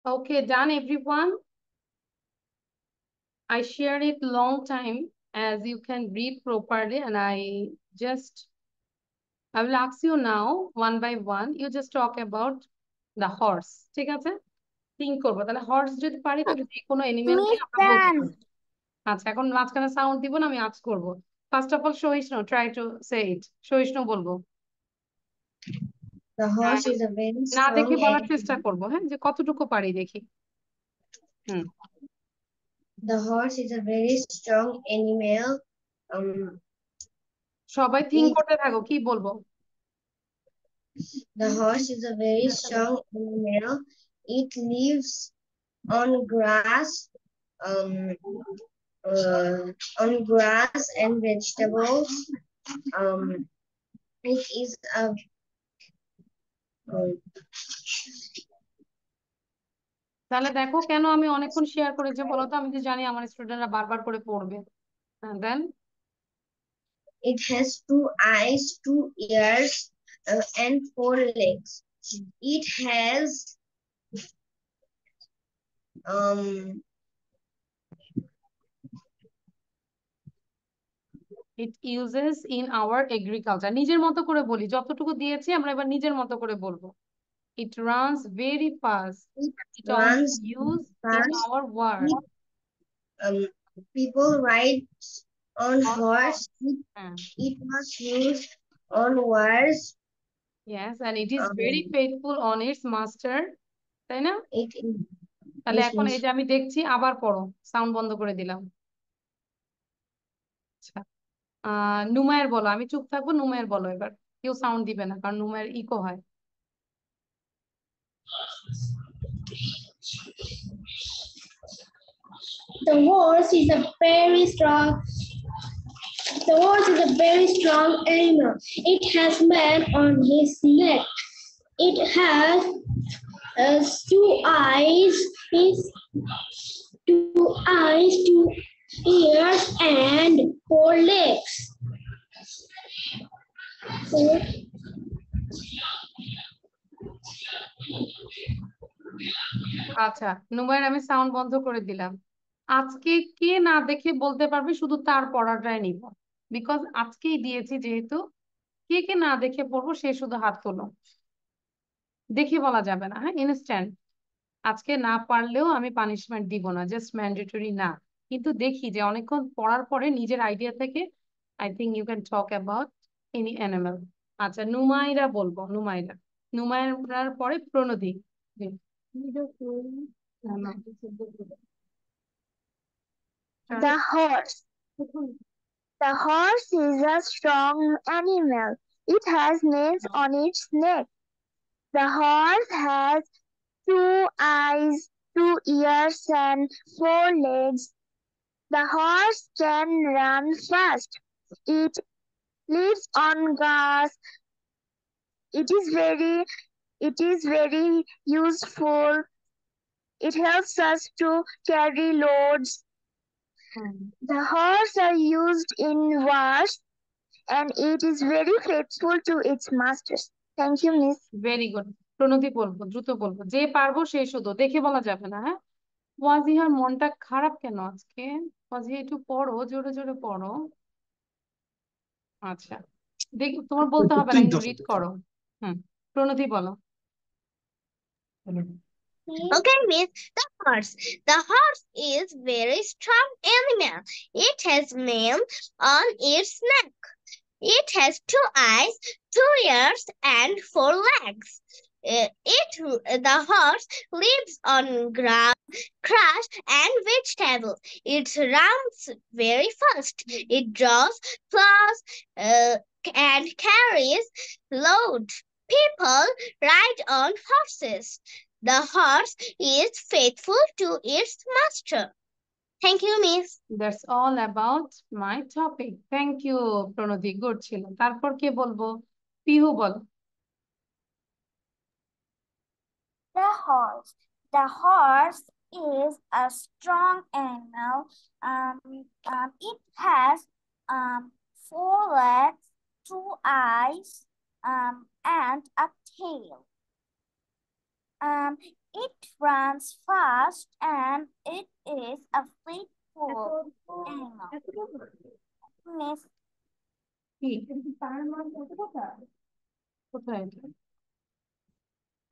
Okay, done everyone. I shared it long time as you can read properly and I just, I will ask you now one by one, you just talk about the horse, ঠিক আছে? Think করবো, তাহলে horse যদি পারি তাহলে যে কোনো animal কে আমরা বলতে আচ্ছা এখন মাঝখানে সাউন্ড দিব না আমি আজ করবো first of all Sahishnu try to say it সহিষ্ণু বলবো না দেখে বলার চেষ্টা করব হ্যাঁ যে কতটুকু পারি দেখি হুম The horse is a very strong animal. Um, সবাই থিঙ্ক করতে থাকো কি বলবো the horse is a very strong animal. It lives on grass, um, uh, on grass and vegetables. Um, it is a তাহলে দেখো কেন আমি অনেকক্ষণ শেয়ার করেছি বলো তো আমি তো জানি আমার স্টুডেন্টরা বারবার করে পড়বে then It has two eyes, two ears, uh, and four legs. It has um, it uses in our agriculture নিজের মতো করে বলি যতটুকু দিয়েছি আমরা এবার নিজের মতো করে বলবো it runs very fast it also use in our work people ride on horse it, hmm. it was used on wars yes and it is um, very faithful on its তাই না তাহলে এখন এই যে আমি দেখছি আবার পড়ো সাউন্ড বন্ধ করে দিলাম আচ্ছা আহ নুমায়ের বলো আমি চুপ থাকবো নুমায়ের বলো এবার কেউ সাউন্ড দিবে না কারণ নুমায়ের ইকো হয় The horse is a very strong The horse is a very strong animal. It has man on his neck. It has uh, two eyes, his two eyes, two ears, and four legs. আচ্ছা নুমার আমি সাউন্ড বন্ধ করে দিলাম আজকে কে না দেখে বলতে পারবে শুধু তার পড়াটাই নিব বিকজ আজকেই দিয়েছি যেহেতু কে কে না দেখে পড়বো সে শুধু হাত তোলো দেখে বলা যাবে না হ্যাঁ ইনস্ট্যান্ট আজকে না পারলেও আমি পানিশমেন্ট দিব না জাস্ট ম্যান্ডেটরি না কিন্তু দেখি যে অনেকক্ষণ পড়ার পরে নিজের আইডিয়া থেকে I think you can talk about any animal আচ্ছা নুমাইরা বলবো নুমাইরা নুমাইরার পরে প্রণতি The horse. The horse is a strong animal. It has nails on its neck. The horse has two eyes, two ears, and four legs. The horse can run fast. It lives on grass. It is very it is very useful. It helps us to carry loads. Hmm. The horse are used in wars and it is very faithful to its masters. Thank you, Miss. Very good. প্রণতি বলবো দ্রুত বলবো যে পারবো সেই শুধু দেখে বলা যাবে না হ্যাঁ ওয়াজিহার মনটা খারাপ কেন আজকে ওয়াজিহা একটু পড়ো জোরে জোরে পড়ো আচ্ছা দেখ তোমার বলতে হবে না রিড করো হুম প্রণতি বলো Okay, Miss, the horse. The horse is very strong animal. It has mane on its neck. It has two eyes, two ears, and four legs. Uh, it, the horse lives on grass, grass and vegetables. It runs very fast. It draws, plows, uh, and carries loads. People ride on horses. The horse is faithful to its master. Thank you, Miss. That's all about my topic. Thank you, Pranodi. Good ছিল Tarpor ke bolbo. Pihu বলো the horse. The horse is a strong animal. Um, um, it has um, four legs, two eyes, um, and a tail. Um, it runs fast and it is a faithful animal. Miss.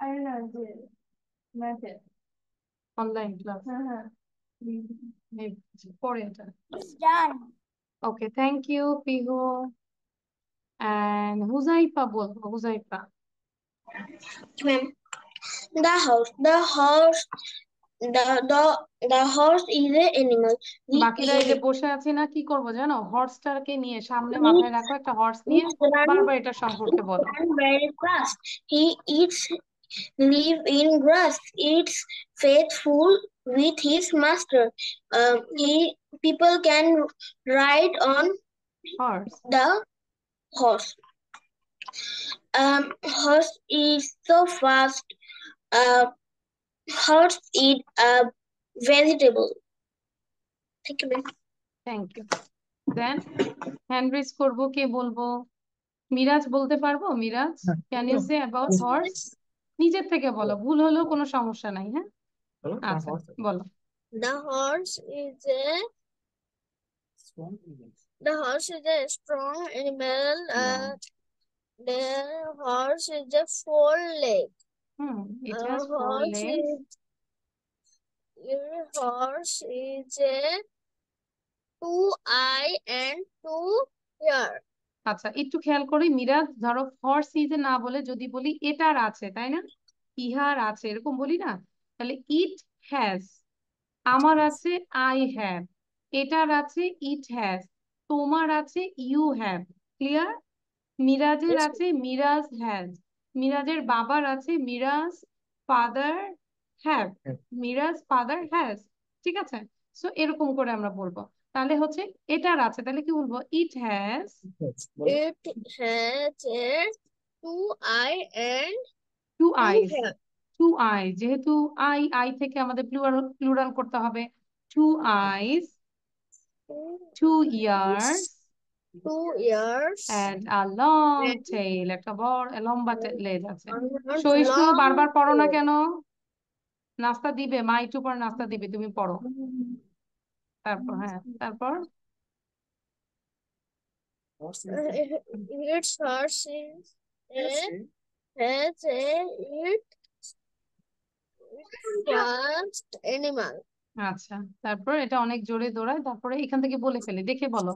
আরে না যে ম্যাথে অনলাইন ক্লাস হ্যাঁ হ্যাঁ পরে এটা okay thank you Pihu And Huzaifa বলবো Huzaifa. The horse, the horse, the horse বাকিরা বসে না কি জানো নিয়ে সামনে মাথায় একটা হর্স নিয়ে এটা সম্পর্কে বলো. live in grass. It's faithful with his master. Uh, he, people can ride on horse. the horse. Um, horse is so fast. Uh, horse eat a vegetable. Thank you, ma'am. Thank you. Then, hand raise করবো কে বলবো? মিরাজ বলতে পারবো Can you say about horse? নিজের থেকে বলো ভুল হলেও কোনো সমস্যা নাই হ্যাঁ আচ্ছা বলো The horse is a The horse is a strong animal. Uh, the horse is a four leg. Hmm, it horse Is, horse is a two eye and two ear. আচ্ছা একটু খেয়াল করি মিরাজ ধরো ফর সিজে না বলে যদি বলি এটার আছে তাই না ইহার আছে এরকম বলি না তাহলে ইট হ্যাজ আমার আছে আই হ্যাভ এটার আছে ইট হ্যাজ তোমার আছে ইউ হ্যাভ ক্লিয়ার মিরাজের আছে মিরাজ হ্যাজ মিরাজের বাবার আছে Miraj father have Miraj father has ঠিক আছে সো এরকম করে আমরা বলবো তাহলে হচ্ছে এটার আছে তাহলে কি বলবো it has it has two eye and two eye two eye যেহেতু আই আই থেকে আমাদের প্লুরাল প্লুরাল করতে হবে two eyes two ears two ears and a long tail একটা বড় লম্বা লেজ আছে সহিষ্ণু বারবার পড়ো না কেন নাস্তা দিবে মা একটু পর নাস্তা দিবে তুমি পড়ো mm-hmm. তারপর হ্যাঁ তারপর its horse is a has a it আচ্ছা তারপর এটা অনেক জোরে দৌড়ায় তারপরে এখান থেকে বলে ফেলে দেখে বলো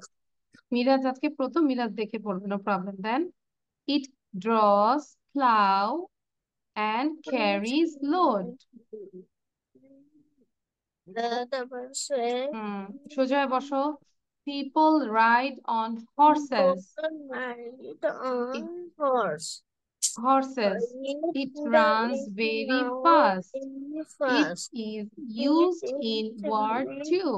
মিরাজ আজকে প্রথম মিরাজ দেখে পড়বে no problem then it draws plow and caries load hmm সোজা বসো people ride on horses people ride on horses it runs very fast it is used in war too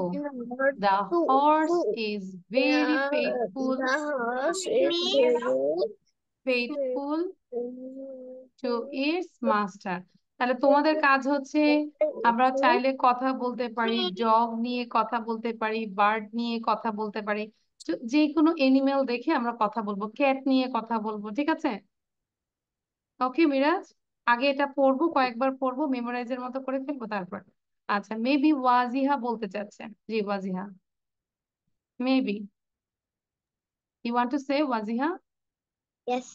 the horse is very faithful faithful to its master তাহলে তোমাদের কাজ হচ্ছে আমরা চাইলে কথা বলতে পারি জব নিয়ে কথা বলতে পারি বার্ড নিয়ে কথা বলতে পারি যে কোনো এনিমেল দেখে আমরা কথা বলবো ক্যাট নিয়ে কথা বলবো ঠিক আছে ওকে মিরাজ আগে এটা পড়বো কয়েকবার পড়বো মেমোরাইজের মতো করে ফেলবো তারপর আচ্ছা মেবি ওয়াজিহা বলতে চাচ্ছে জি Wajiha maybe you want to say Wajiha yes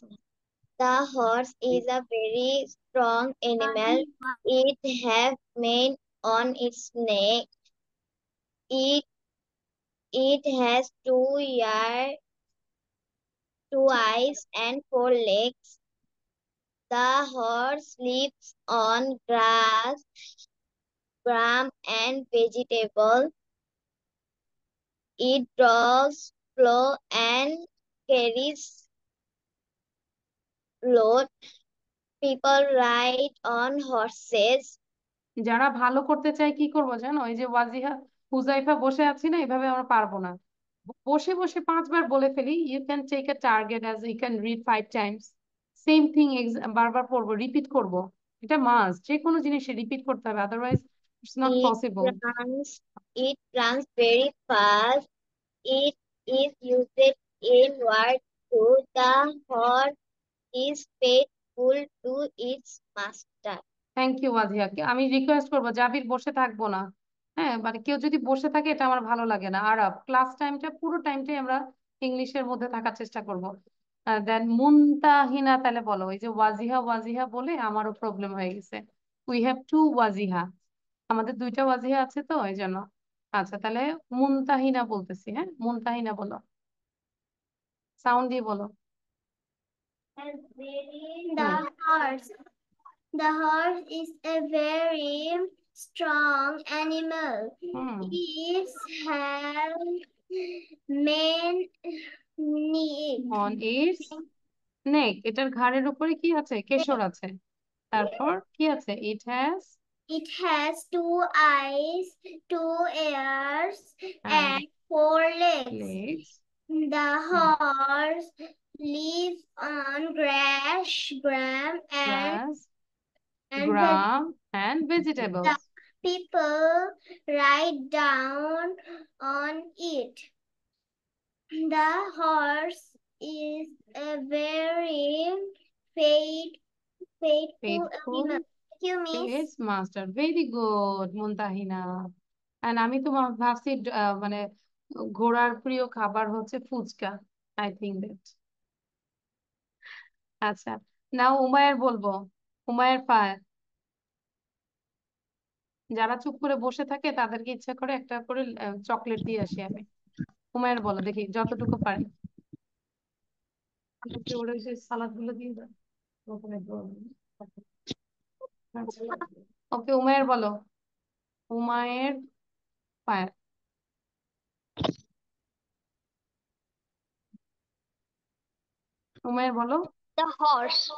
The horse is a very strong animal. It has mane on its neck. It it has two ears, two eyes and four legs. The horse sleeps on grass, gram and vegetable. It draws flow and carries load people ride on horses যারা ভালো করতে চায় কি করব জানো ওই যে ওয়াজিহা হুজাইফা বসে আছি না এভাবে আমরা পারবো না বসে বসে পাঁচবার বলে ফেলি you can take a target as you can read five times same thing বারবার পড়ব রিপিট করব এটা মাস যে কোনো জিনিসে রিপিট করতে হবে otherwise it's not possible it runs very fast it is used in war to the horse is faithful to its master. Thank you মাধিয়াকে আমি রিকোয়েস্ট করবো জাবির বসে থাকবো না হ্যাঁ মানে কেউ যদি বসে থাকে এটা আমার ভালো লাগে না আর ক্লাস টাইমটা পুরো টাইমটাই আমরা ইংলিশের মধ্যে থাকার চেষ্টা করব দেন মুনতাহিনা তাহলে বলো ওই যে ওয়াজিহা ওয়াজিহা বলে আমারও প্রবলেম হয়ে গেছে উই হ্যাভ টু ওয়াজিহা আমাদের দুইটা ওয়াজিহা আছে তো ওই জন্য আচ্ছা তাহলে মুনতাহিনা বলতেছি হ্যাঁ মুনতাহিনা বলো সাউন্ড দিয়ে বলো And The horse. Hmm. The horse is a very strong animal. Mm. It has many neck. On its neck. এটার ঘাড়ের উপরে কি আছে? কেশর আছে। তারপর কি আছে? It has It has two eyes, two ears, and, hmm. and four legs. legs. The hmm. horse live on grass, gram, and, grass, and gram, and vegetables. People ride down on it. The horse is a very faith faithful, faithful animal. You miss. Yes, master. Very good, Muntahina. And আমি তো ভাবছি মানে ঘোড়ার প্রিয় খাবার হচ্ছে ফুচকা আই থিঙ্ক দ্যাট আচ্ছা নাও উমায়ের বলবো উমায়ের ফায়ার যারা চুপ করে বসে থাকে তাদেরকে ইচ্ছা করে একটা করে চকলেট দিয়ে আসি আমি উমায়ের বলো দেখি যতটুকু পারে সালাদ গুলো দিয়ে ওকে উমায়ের বলো উমায়ের ফায়ার উমায়ের বলো The horse.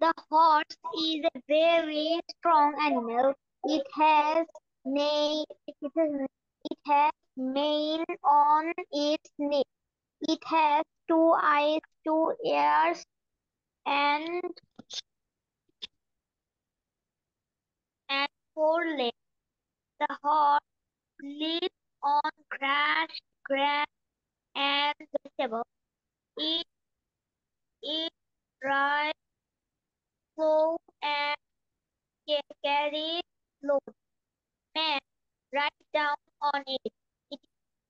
The horse is a very strong animal. It has It has mane on its neck. It has two eyes, two ears, and and four legs. The horse lives on grass, grass, and vegetables. It eat dry food and carry load. Man, write down on it. It is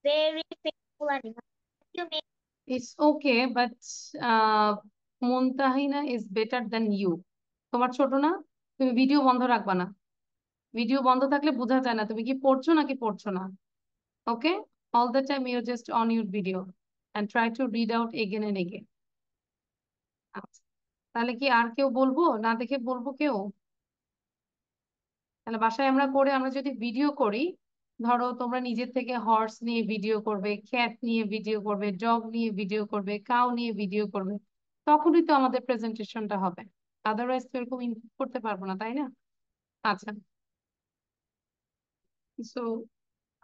very painful animal. You may It's okay, but uh, Muntahina is better than you. তোমার ছোট না তুমি ভিডিও বন্ধ রাখবে না ভিডিও বন্ধ থাকলে বোঝা যায় না তুমি কি পড়ছো নাকি পড়ছো না okay all the time you just on your video and try to read out again and again আচ্ছা তাহলে কি আর কেউ বলবো না দেখে বলবো কেউ তাহলে বাসায় আমরা করে আমরা যদি ভিডিও করি ধরো তোমরা নিজের থেকে হর্স নিয়ে ভিডিও করবে ক্যাট নিয়ে ভিডিও করবে ডগ নিয়ে ভিডিও করবে কাউ নিয়ে ভিডিও করবে তখনই তো আমাদের প্রেজেন্টেশনটা হবে আদারওয়াইজ তো এরকম ইনপুট করতে পারবো না তাই না আচ্ছা সো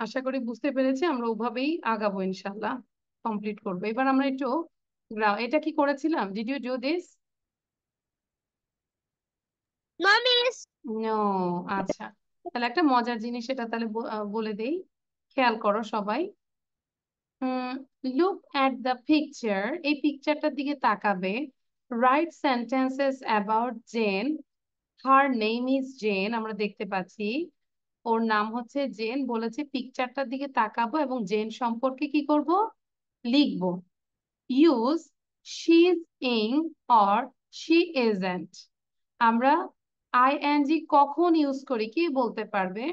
আশা করি বুঝতে পেরেছি আমরা ওভাবেই আগাবো ইনশাল্লাহ কমপ্লিট করবো এবার আমরা একটু নাও এটা কি করেছিলাম ডিড ইউ ডু দিস আচ্ছা তাহলে একটা মজার জিনিস এটা তাহলে বলে দেই খেয়াল করো সবাই লুক অ্যাট দ্য পিকচার এই পিকচারটার দিকে তাকাবে write sentences about Jen her name is Jen আমরা দেখতে পাচ্ছি ওর নাম হচ্ছে জেন বলেছে পিকচারটার দিকে তাকাবো এবং জেন সম্পর্কে কি করব লিখবো use she's ing or she agent আমরা আই এন জি কখন ইউজ করি কি বলতে পারবে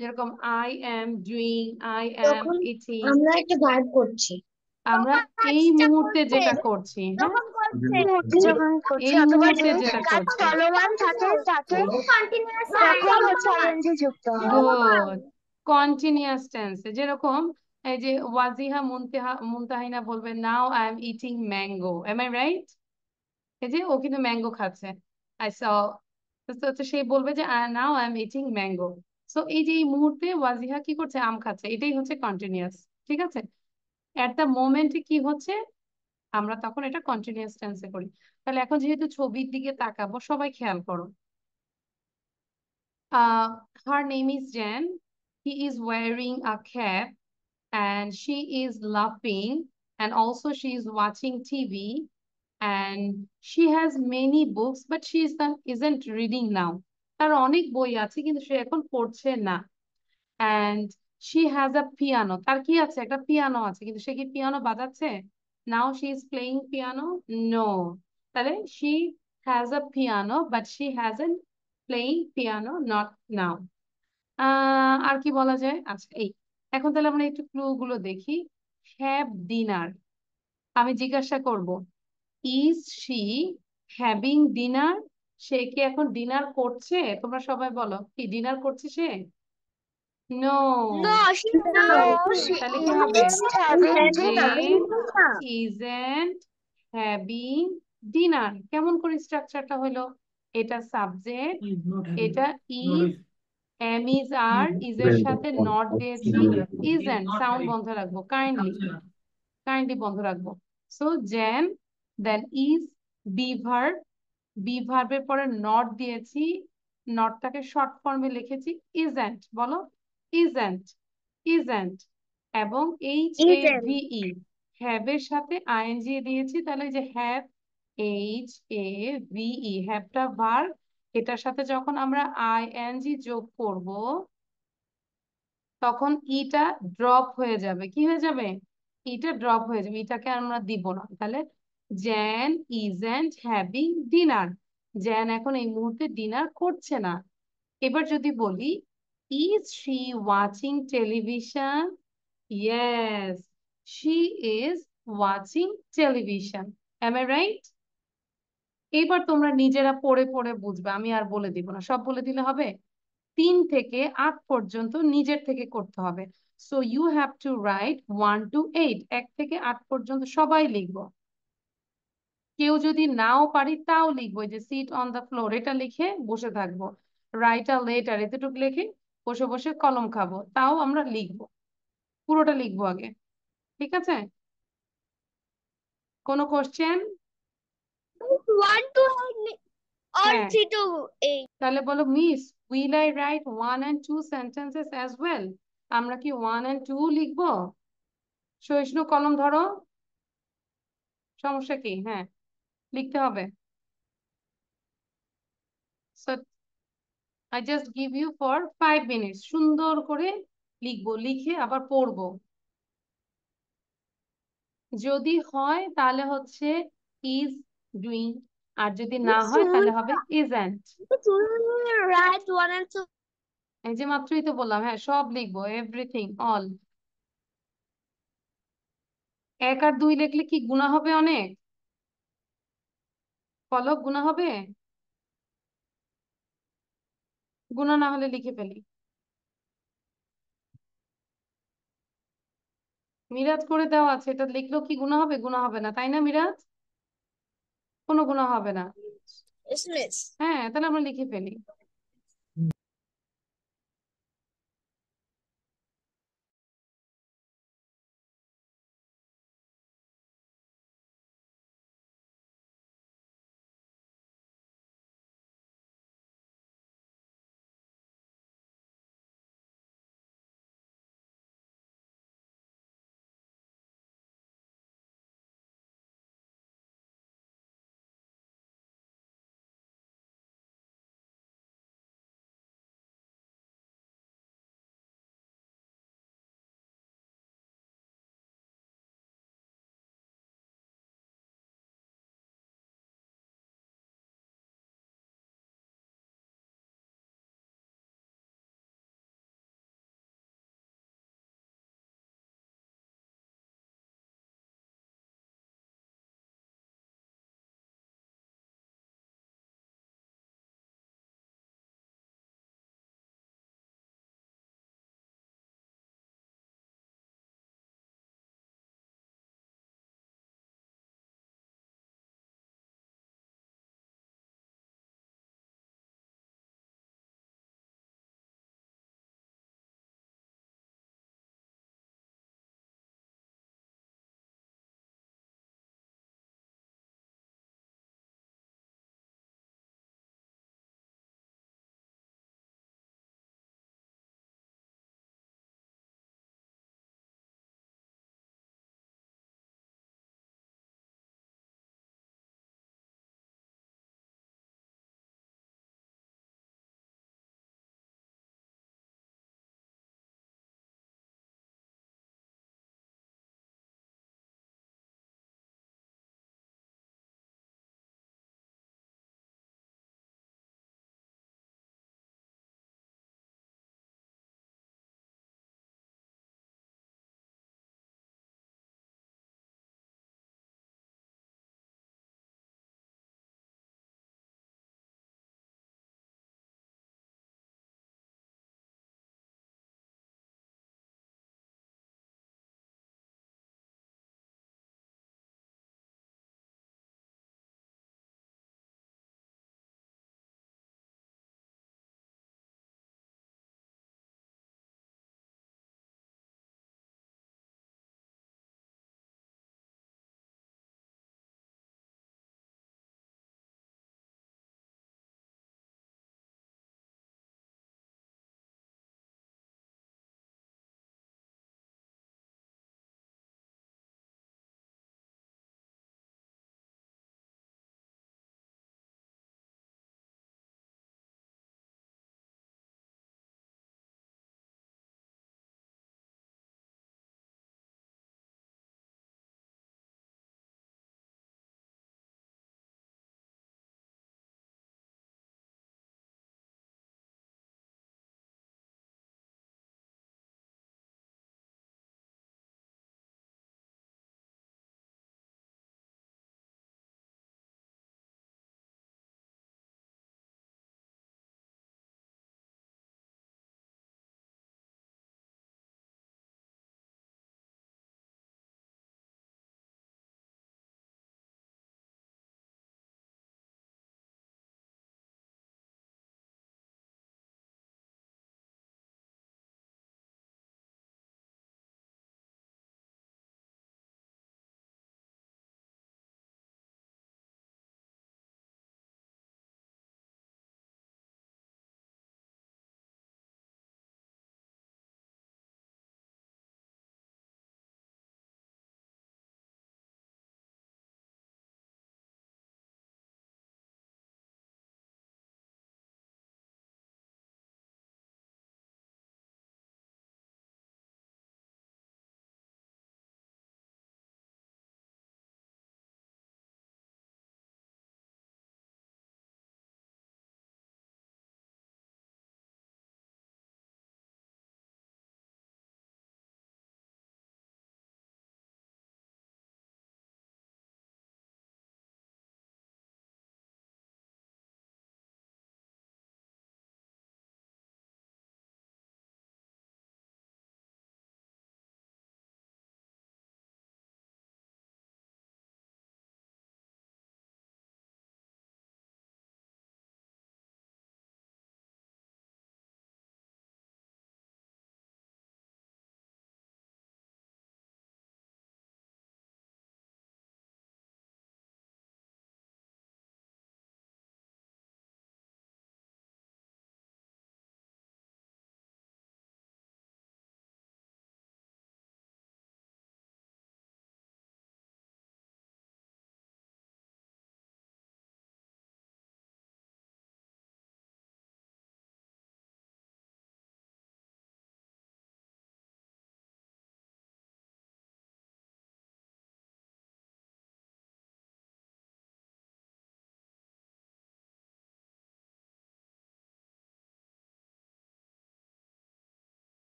যেরকম I am doing I am eating আমরা একটা ভার্ব করছি আমরা হ্যাঁ? এই মুহূর্তে যেটা করছি যেটা যেরকম এই যে ওয়াজিহা মুনতাহা মুনতাহিনা বলবে now I am eating mango am I right এই যে ও কিন্তু ম্যাঙ্গো খাচ্ছে আই স সে বলবে যে now I am eating mango so এই যে এই মুহূর্তে ওয়াজিহা কি করছে আম খাচ্ছে এটাই হচ্ছে কন্টিনিউয়াস ঠিক আছে অ্যাট দ্য মোমেন্টে কি হচ্ছে আমরা তখন এটা কন্টিনিউয়াস টেন্সে করি তাহলে এখন যেহেতু ছবির দিকে তাকাবো সবাই খেয়াল করো her name is Jen he is wearing a cap and she is laughing and also she is watching TV and she has many books but she is not, isn't reading now and she has a piano piano piano now she is playing piano no she has a piano but she hasn't playing piano not now Uh, এখন তাহলে আমরা একটু ক্লু গুলো দেখি হ্যাভ ডিনার আমি জিজ্ঞাসা করব ইজ শি হ্যাভিং ডিনার সে কি এখন ডিনার করছে তোমরা সবাই বলো কি ডিনার করছে সে নো তাহলে কি হবে হ্যাভিং ডিনার কেমন করে স্ট্রাকচারটা হলো এটা সাবজেক্ট এটা is am is are is এর সাথে নট দিয়েছি ইজ এন্ড সাউন্ড বন্ধ রাখবো কাইন্ডলি কাইন্ডলি বন্ধ রাখবো so Jen then is be verb be ভার্বের পরে নট দিয়েছি নটটাকে শর্ট ফর্মে লিখেছি ইজ এন্ড বলো ইজ এন্ড ইজ এন্ড এবং H A V E have এর সাথে আইএনজি দিয়েছি তাহলে যে have H A V E হ্যাভটা ভার্ব এটার সাথে যখন আমরা আইএনজি যোগ করব তখন ইটা ড্রপ হয়ে যাবে কি হয়ে যাবে ইটা ড্রপ হয়ে যাবে ইটাকে আমরা দিব না তাহলে Jen isn't having dinner Jen এখন এই মুহূর্তে ডিনার করছে না এবার যদি বলি is she watching television yes she is watching television am i right এইবার তোমরা নিজেরা পড়ে পড়ে বুঝবে আমি আর বলে দিব না সব বলে দিলে হবে তিন থেকে আট পর্যন্ত নিজের থেকে করতে হবে so you have to write one two eight এক থেকে আট পর্যন্ত সবাই লিখব কেউ যদি নাও পারি তাও লিখবো যে সিট অন দ্য ফ্লোর এটা লিখে বসে থাকবো রাইট আ লেটার এতটুকু লিখে বসে বসে কলম খাবো তাও আমরা লিখবো পুরোটা লিখবো আগে ঠিক আছে কোনো কোশ্চেন হ্যাঁ। তাহলে বলো miss will I write one and 2 sentences as well আমরা কি ওয়ান এন্ড 2 লিখব সহিষ্ণু কলম ধরো সমস্যা কি হ্যাঁ লিখতে হবে I just give you for five minutes সুন্দর করে লিখবো লিখে আবার পড়ব যদি হয় তাহলে হচ্ছে ইজ doing আর যদি না হয় তাহলে হবে isn't right one and two এই যে মাত্রই তো বললাম হ্যাঁ সব লিখবো এভরিথিং অল এক আর দুই লিখলে কি গুণা হবে অনেক ফলক গুণা হবে গুণা না হলে লিখে ফেলি মিরাজ করে দেওয়া আছে এটা লিখলেও কি গুণা হবে গুণা হবে না তাই না মিরাজ কোনো গুণা হবে না হ্যাঁ তাহলে আমরা লিখে ফেলি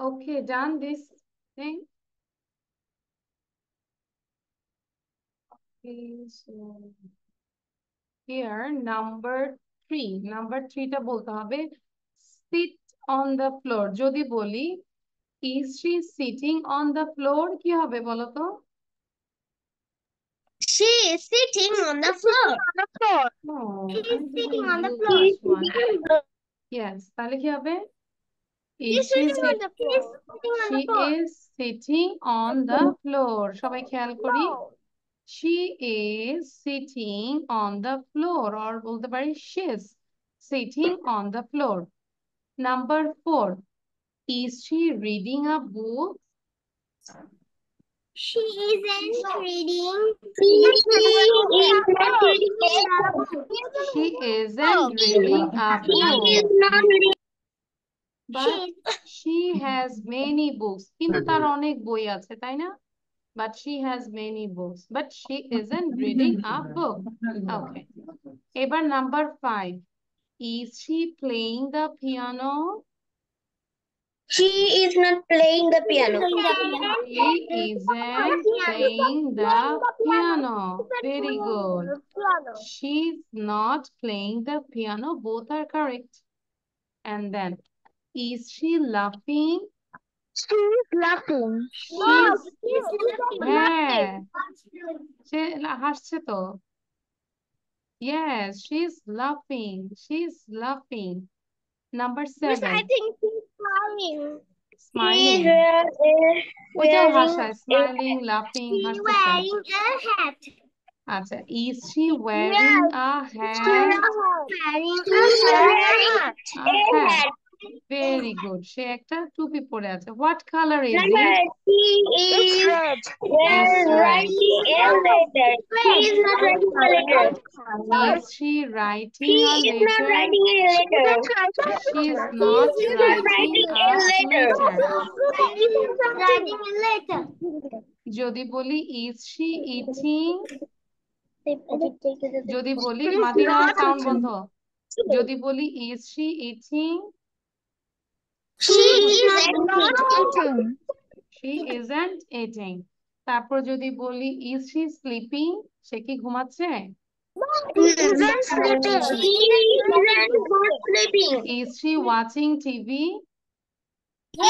Okay, done this thing. Okay, so here number three, number three ta bolta হবে sit on the floor. Jodi boli, is she sitting on the floor Ki হবে বলো তো? She is sitting on the floor. she is sitting on the floor. Yes, তাহলে ki হবে? is sitting She is sitting on the floor. সবাই খেয়াল করি she is sitting on the floor or the very she is sitting on the floor. Number four. Is she reading a book? She isn't reading. She isn't reading a book. She is not reading but she has many books কিন্তু তার অনেক বই আছে তাই না but she has many books but she isn't reading a book okay এবার number 5 is she playing the piano she is not playing the piano she isn't playing the piano very good she's not playing the piano both are correct and then is she laughing? She's laughing. She's, she's laughing. Yes, she's laughing. She's laughing. Number seven. I think she's smiling. Smiling. ওইটাও হাসায়. Smiling, laughing, She's wearing a hat. আচ্ছা is she wearing a hat? She's wearing a hat. A hat. Very good সে একটা টুপি পরে আছে what colour is it she writing a letter she is not writing a letter যদি বলি ইজ শি ইটিং যদি বলি মাদিনা সাউন্ড বন্ধ যদি বলি is she eating She isn't eating. She isn't eating. তারপর যদি বলি is she sleeping? সে কি ঘুমাচ্ছে? Isn't sleeping. She isn't sleeping. Is she watching TV?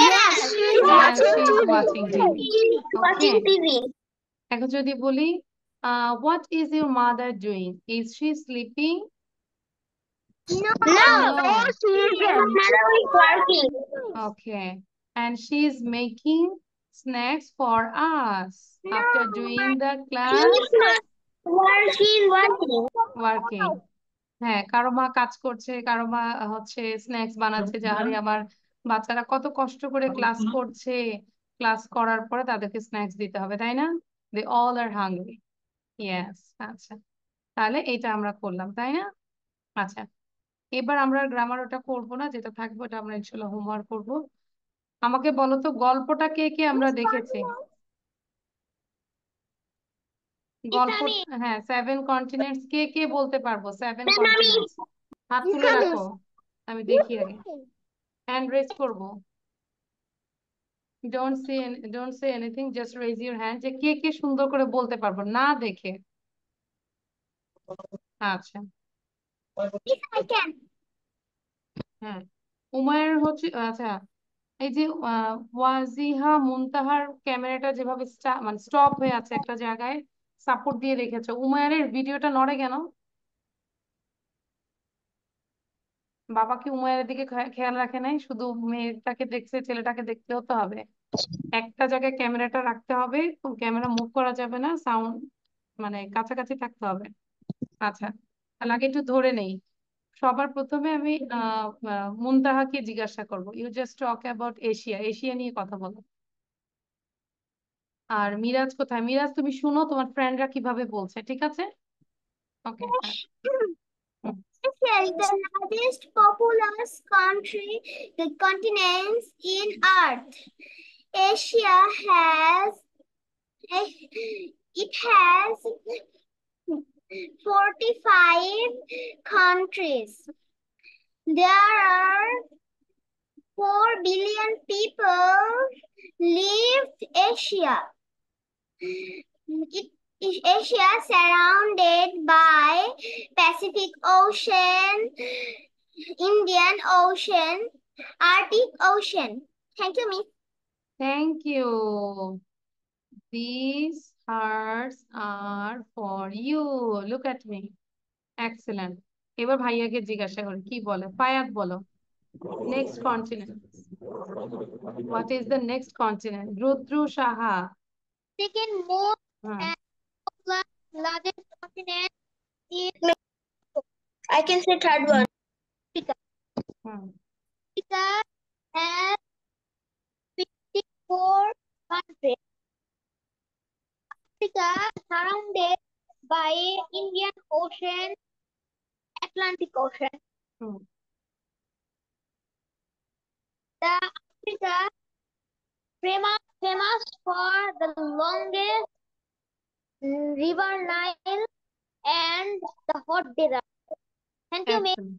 Yes, she's watching, she is watching TV. Watching TV. এখন যদি বলি, uh, what is your mother doing? Is she sleeping? No, no, no she isn't. working. Okay. And she is making snacks for us no, after doing the class. She's not working, working. Working. হ্যাঁ কারো মা কাজ করছে কারো মা হচ্ছে স্ন্যাক্স বানাচ্ছে হ্যাঁ। যাহারি আমার বাচ্চারা কত কষ্ট করে ক্লাস হ্যাঁ। করছে ক্লাস করার পরে তাদেরকে স্ন্যাক্স দিতে হবে তাই না দে অল আর হাংরি ইয়াস আচ্ছা তাহলে এটা আমরা করলাম তাই না আচ্ছা এবার আমরা গ্রামার ওটা করবো না যেটা থাকবে ওটা আমরা ইনশাল্লাহ হোমওয়ার্ক করবো আমাকে বলো তো গল্পটা কে কে আমরা দেখেছি গল্প হ্যাঁ সেভেন কন্টিনেন্টস কে কে বলতে পারবো সেভেন কন্টিনেন্টস হাত তুলে রাখো আমি দেখি আগে হ্যান্ড রেজ করবো don't say don't say anything just raise your hand যে কে কে সুন্দর করে বলতে পারবো না দেখে আচ্ছা উমায়ের হ্যাঁ, হচ্ছে আচ্ছা এই যে ওয়াজিহা মুনতাহার ক্যামেরাটা যেভাবে মানে স্টপ হয়ে আছে একটা জায়গায় সাপোর্ট দিয়ে রেখেছে ভিডিওটা নড়ে কেন বাবা কি উমায়ের দিকে খেয়াল রাখে নাই শুধু মেয়েটাকে দেখছে ছেলেটাকে দেখতে হতে হবে একটা জায়গায় ক্যামেরাটা রাখতে হবে ক্যামেরা মুভ করা যাবে না সাউন্ড মানে কাছাকাছি থাকতে হবে আচ্ছা তাহলে একটু ধরে নেই সবার প্রথমে আমি মুনতাহাকে জিজ্ঞাসা করব you just talk about Asia Asia নিয়ে কথা বলো আর মিরাজ কোথায় মিরাজ তুমি শুনো তোমার ফ্রেন্ডরা কিভাবে বলছে ঠিক আছে ওকে Michelle, the largest populous country, the 45 countries. There are 4 billion people live Asia. It Asia surrounded by Pacific Ocean, Indian Ocean, Arctic Ocean. Thank you, Miss. Thank you. These hearts are for you. Look at me. Excellent. এবার ভাইয়াকে জিজ্ঞাসা করে কি বলে ফায়াত বলো next continent what is the next continent Rudra Saha second most largest continent is I can say third one ঠিক আছে হুম ইট Africa surrounded by Indian Ocean, Atlantic Ocean. Hmm. The Africa famous, famous for the longest river Nile and the hot desert. Thank you, ma'am.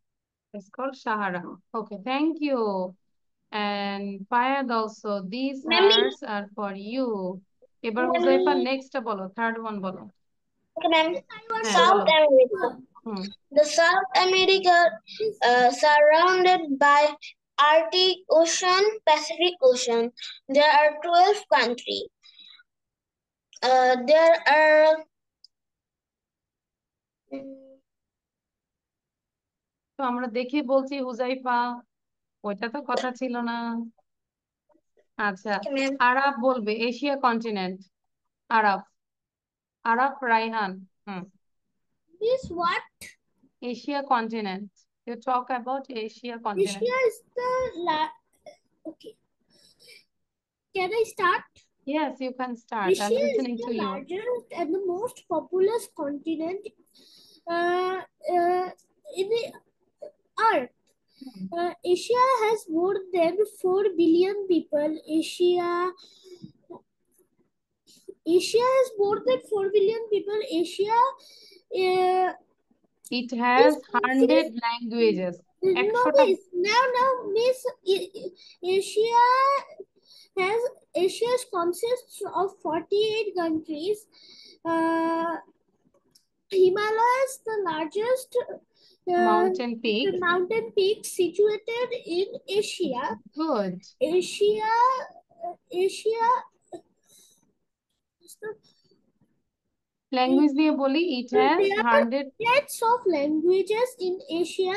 It's called Sahara. Okay, thank you. And Fayad also, these Mami. are for you. এবার হুজাইফা নেক্সট বলো থার্ড ওয়ান বলো America surrounded by Arctic Ocean Pacific Ocean there are twelve country there তো আমরা দেখি বলছি হুজাইফা ওইটা তো কথা ছিল না আচ্ছা আরব বলবে এশিয়া কন্টিনেন্ট আরব আরব রাইহান হুম this what Asia continent you talk about Asia continent Asia is the la okay can i start yes you can start Asia is the largest and the most populous continent uh, uh, uh, Asia has more than 4 billion people. Asia Asia has more than 4 billion people. Asia uh, it has 100 languages. No, miss, no, no, miss. Asia has Asia consists of 48 countries. Uh, Himalaya is the largest mountain peak. The mountain peak situated in Asia. Good. Asia, Asia. Language দিয়ে বলি it has 100 Sets of languages in Asia.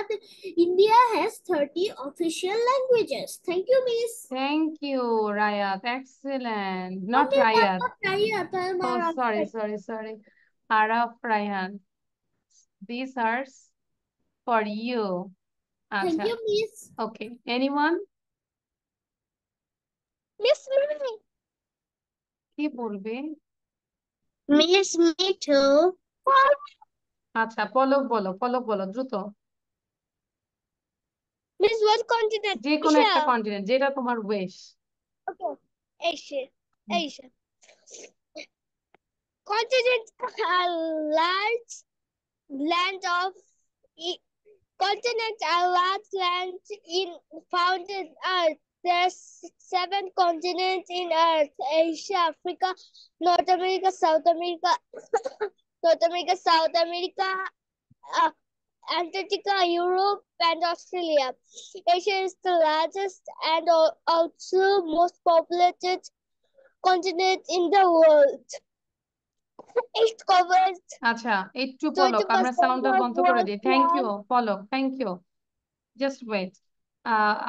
India has 30 official languages. Thank you, Miss. Thank you, Rayat. Excellent. Not okay, Rayat. Rayat. oh, sorry, sorry, sorry. Araf Rayhan. These are For you. Acha. Thank you, Miss. Okay. Anyone? Miss me. কি বলবে? Miss me too. আচ্ছা পলক বলো পলক বলো দ্রুত মিস ওয়াট কন্টিনেন্ট যে কোনো একটা কন্টিনেন্ট যেটা তোমার wish okay Asia Asia continent are large land of Continents are large lands in, found in Earth. Uh, there's seven continents in Earth. Asia, Africa, North America, South America, North America, South America, uh, Antarctica, Europe, and Australia. Asia is the largest and also most populated continent in the world. আচ্ছা একটু পলক আমরা সাউন্ডটা বন্ধ করে দিই thank you Palak thank you just wait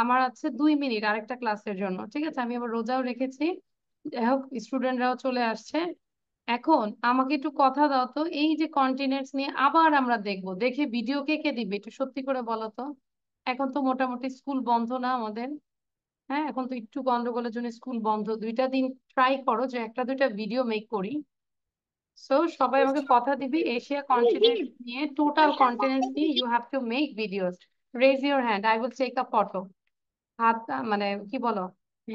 আমার আছে দুই মিনিট আরেকটা ক্লাসের জন্য ঠিক আছে আমি আবার রোজাও রেখেছি যাই হোক স্টুডেন্টরাও চলে আসছে এখন আমাকে একটু কথা দাও তো এই যে কন্টিনেন্টস নিয়ে আবার আমরা দেখব দেখে ভিডিও কে কে দিবে একটু সত্যি করে বলো তো এখন তো মোটামুটি স্কুল বন্ধ না আমাদের হ্যাঁ এখন তো একটু গন্ডগোলের জন্য স্কুল বন্ধ দুইটা দিন ট্রাই করো যে একটা দুইটা ভিডিও মেক করি সো সবাই আমাকে কথা দিবি এশিয়া কন্টিনেন্ট নিয়ে টোটাল কন্টিনেন্ট নিয়ে you have to make videos raise your hand I will take a photo হাত মানে কি বলো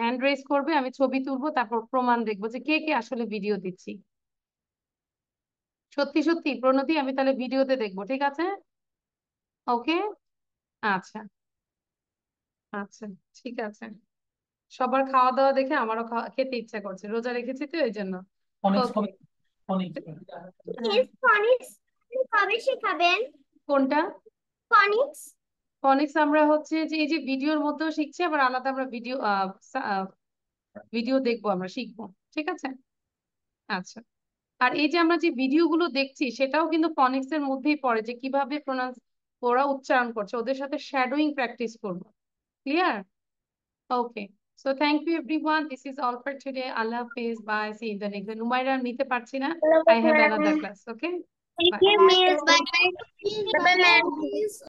হ্যান্ড রেজ করবে আমি ছবি তুলবো তারপর প্রমাণ দেখবো যে কে কে আসলে ভিডিও দিচ্ছি সত্যি সত্যি প্রণতি আমি তাহলে ভিডিওতে দেখবো ঠিক আছে ওকে আচ্ছা আচ্ছা ঠিক আছে সবার খাওয়া দাওয়া দেখে আমারও খেতে ইচ্ছা করছে রোজা রেখেছি তো এই জন্য ফনিক্স যে এই যে ভিডিওর মধ্যেও শিখছি ভিডিও দেখবো আমরা শিখবো ঠিক আছে আচ্ছা আর এই যে আমরা যে দেখছি সেটাও কিন্তু মধ্যেই পড়ে যে কিভাবে প্রোনাউন্স ওরা উচ্চারণ করছে ওদের সাথে শ্যাডোইং প্র্যাকটিস করবো clear okay So thank you everyone. This is all for today. Allah Hafiz. Bye. See you in the next one. I have another class. Okay. Thank bye. you, Miss. Bye. Bye. Bye. Bye. Bye. Bye. Bye. Bye.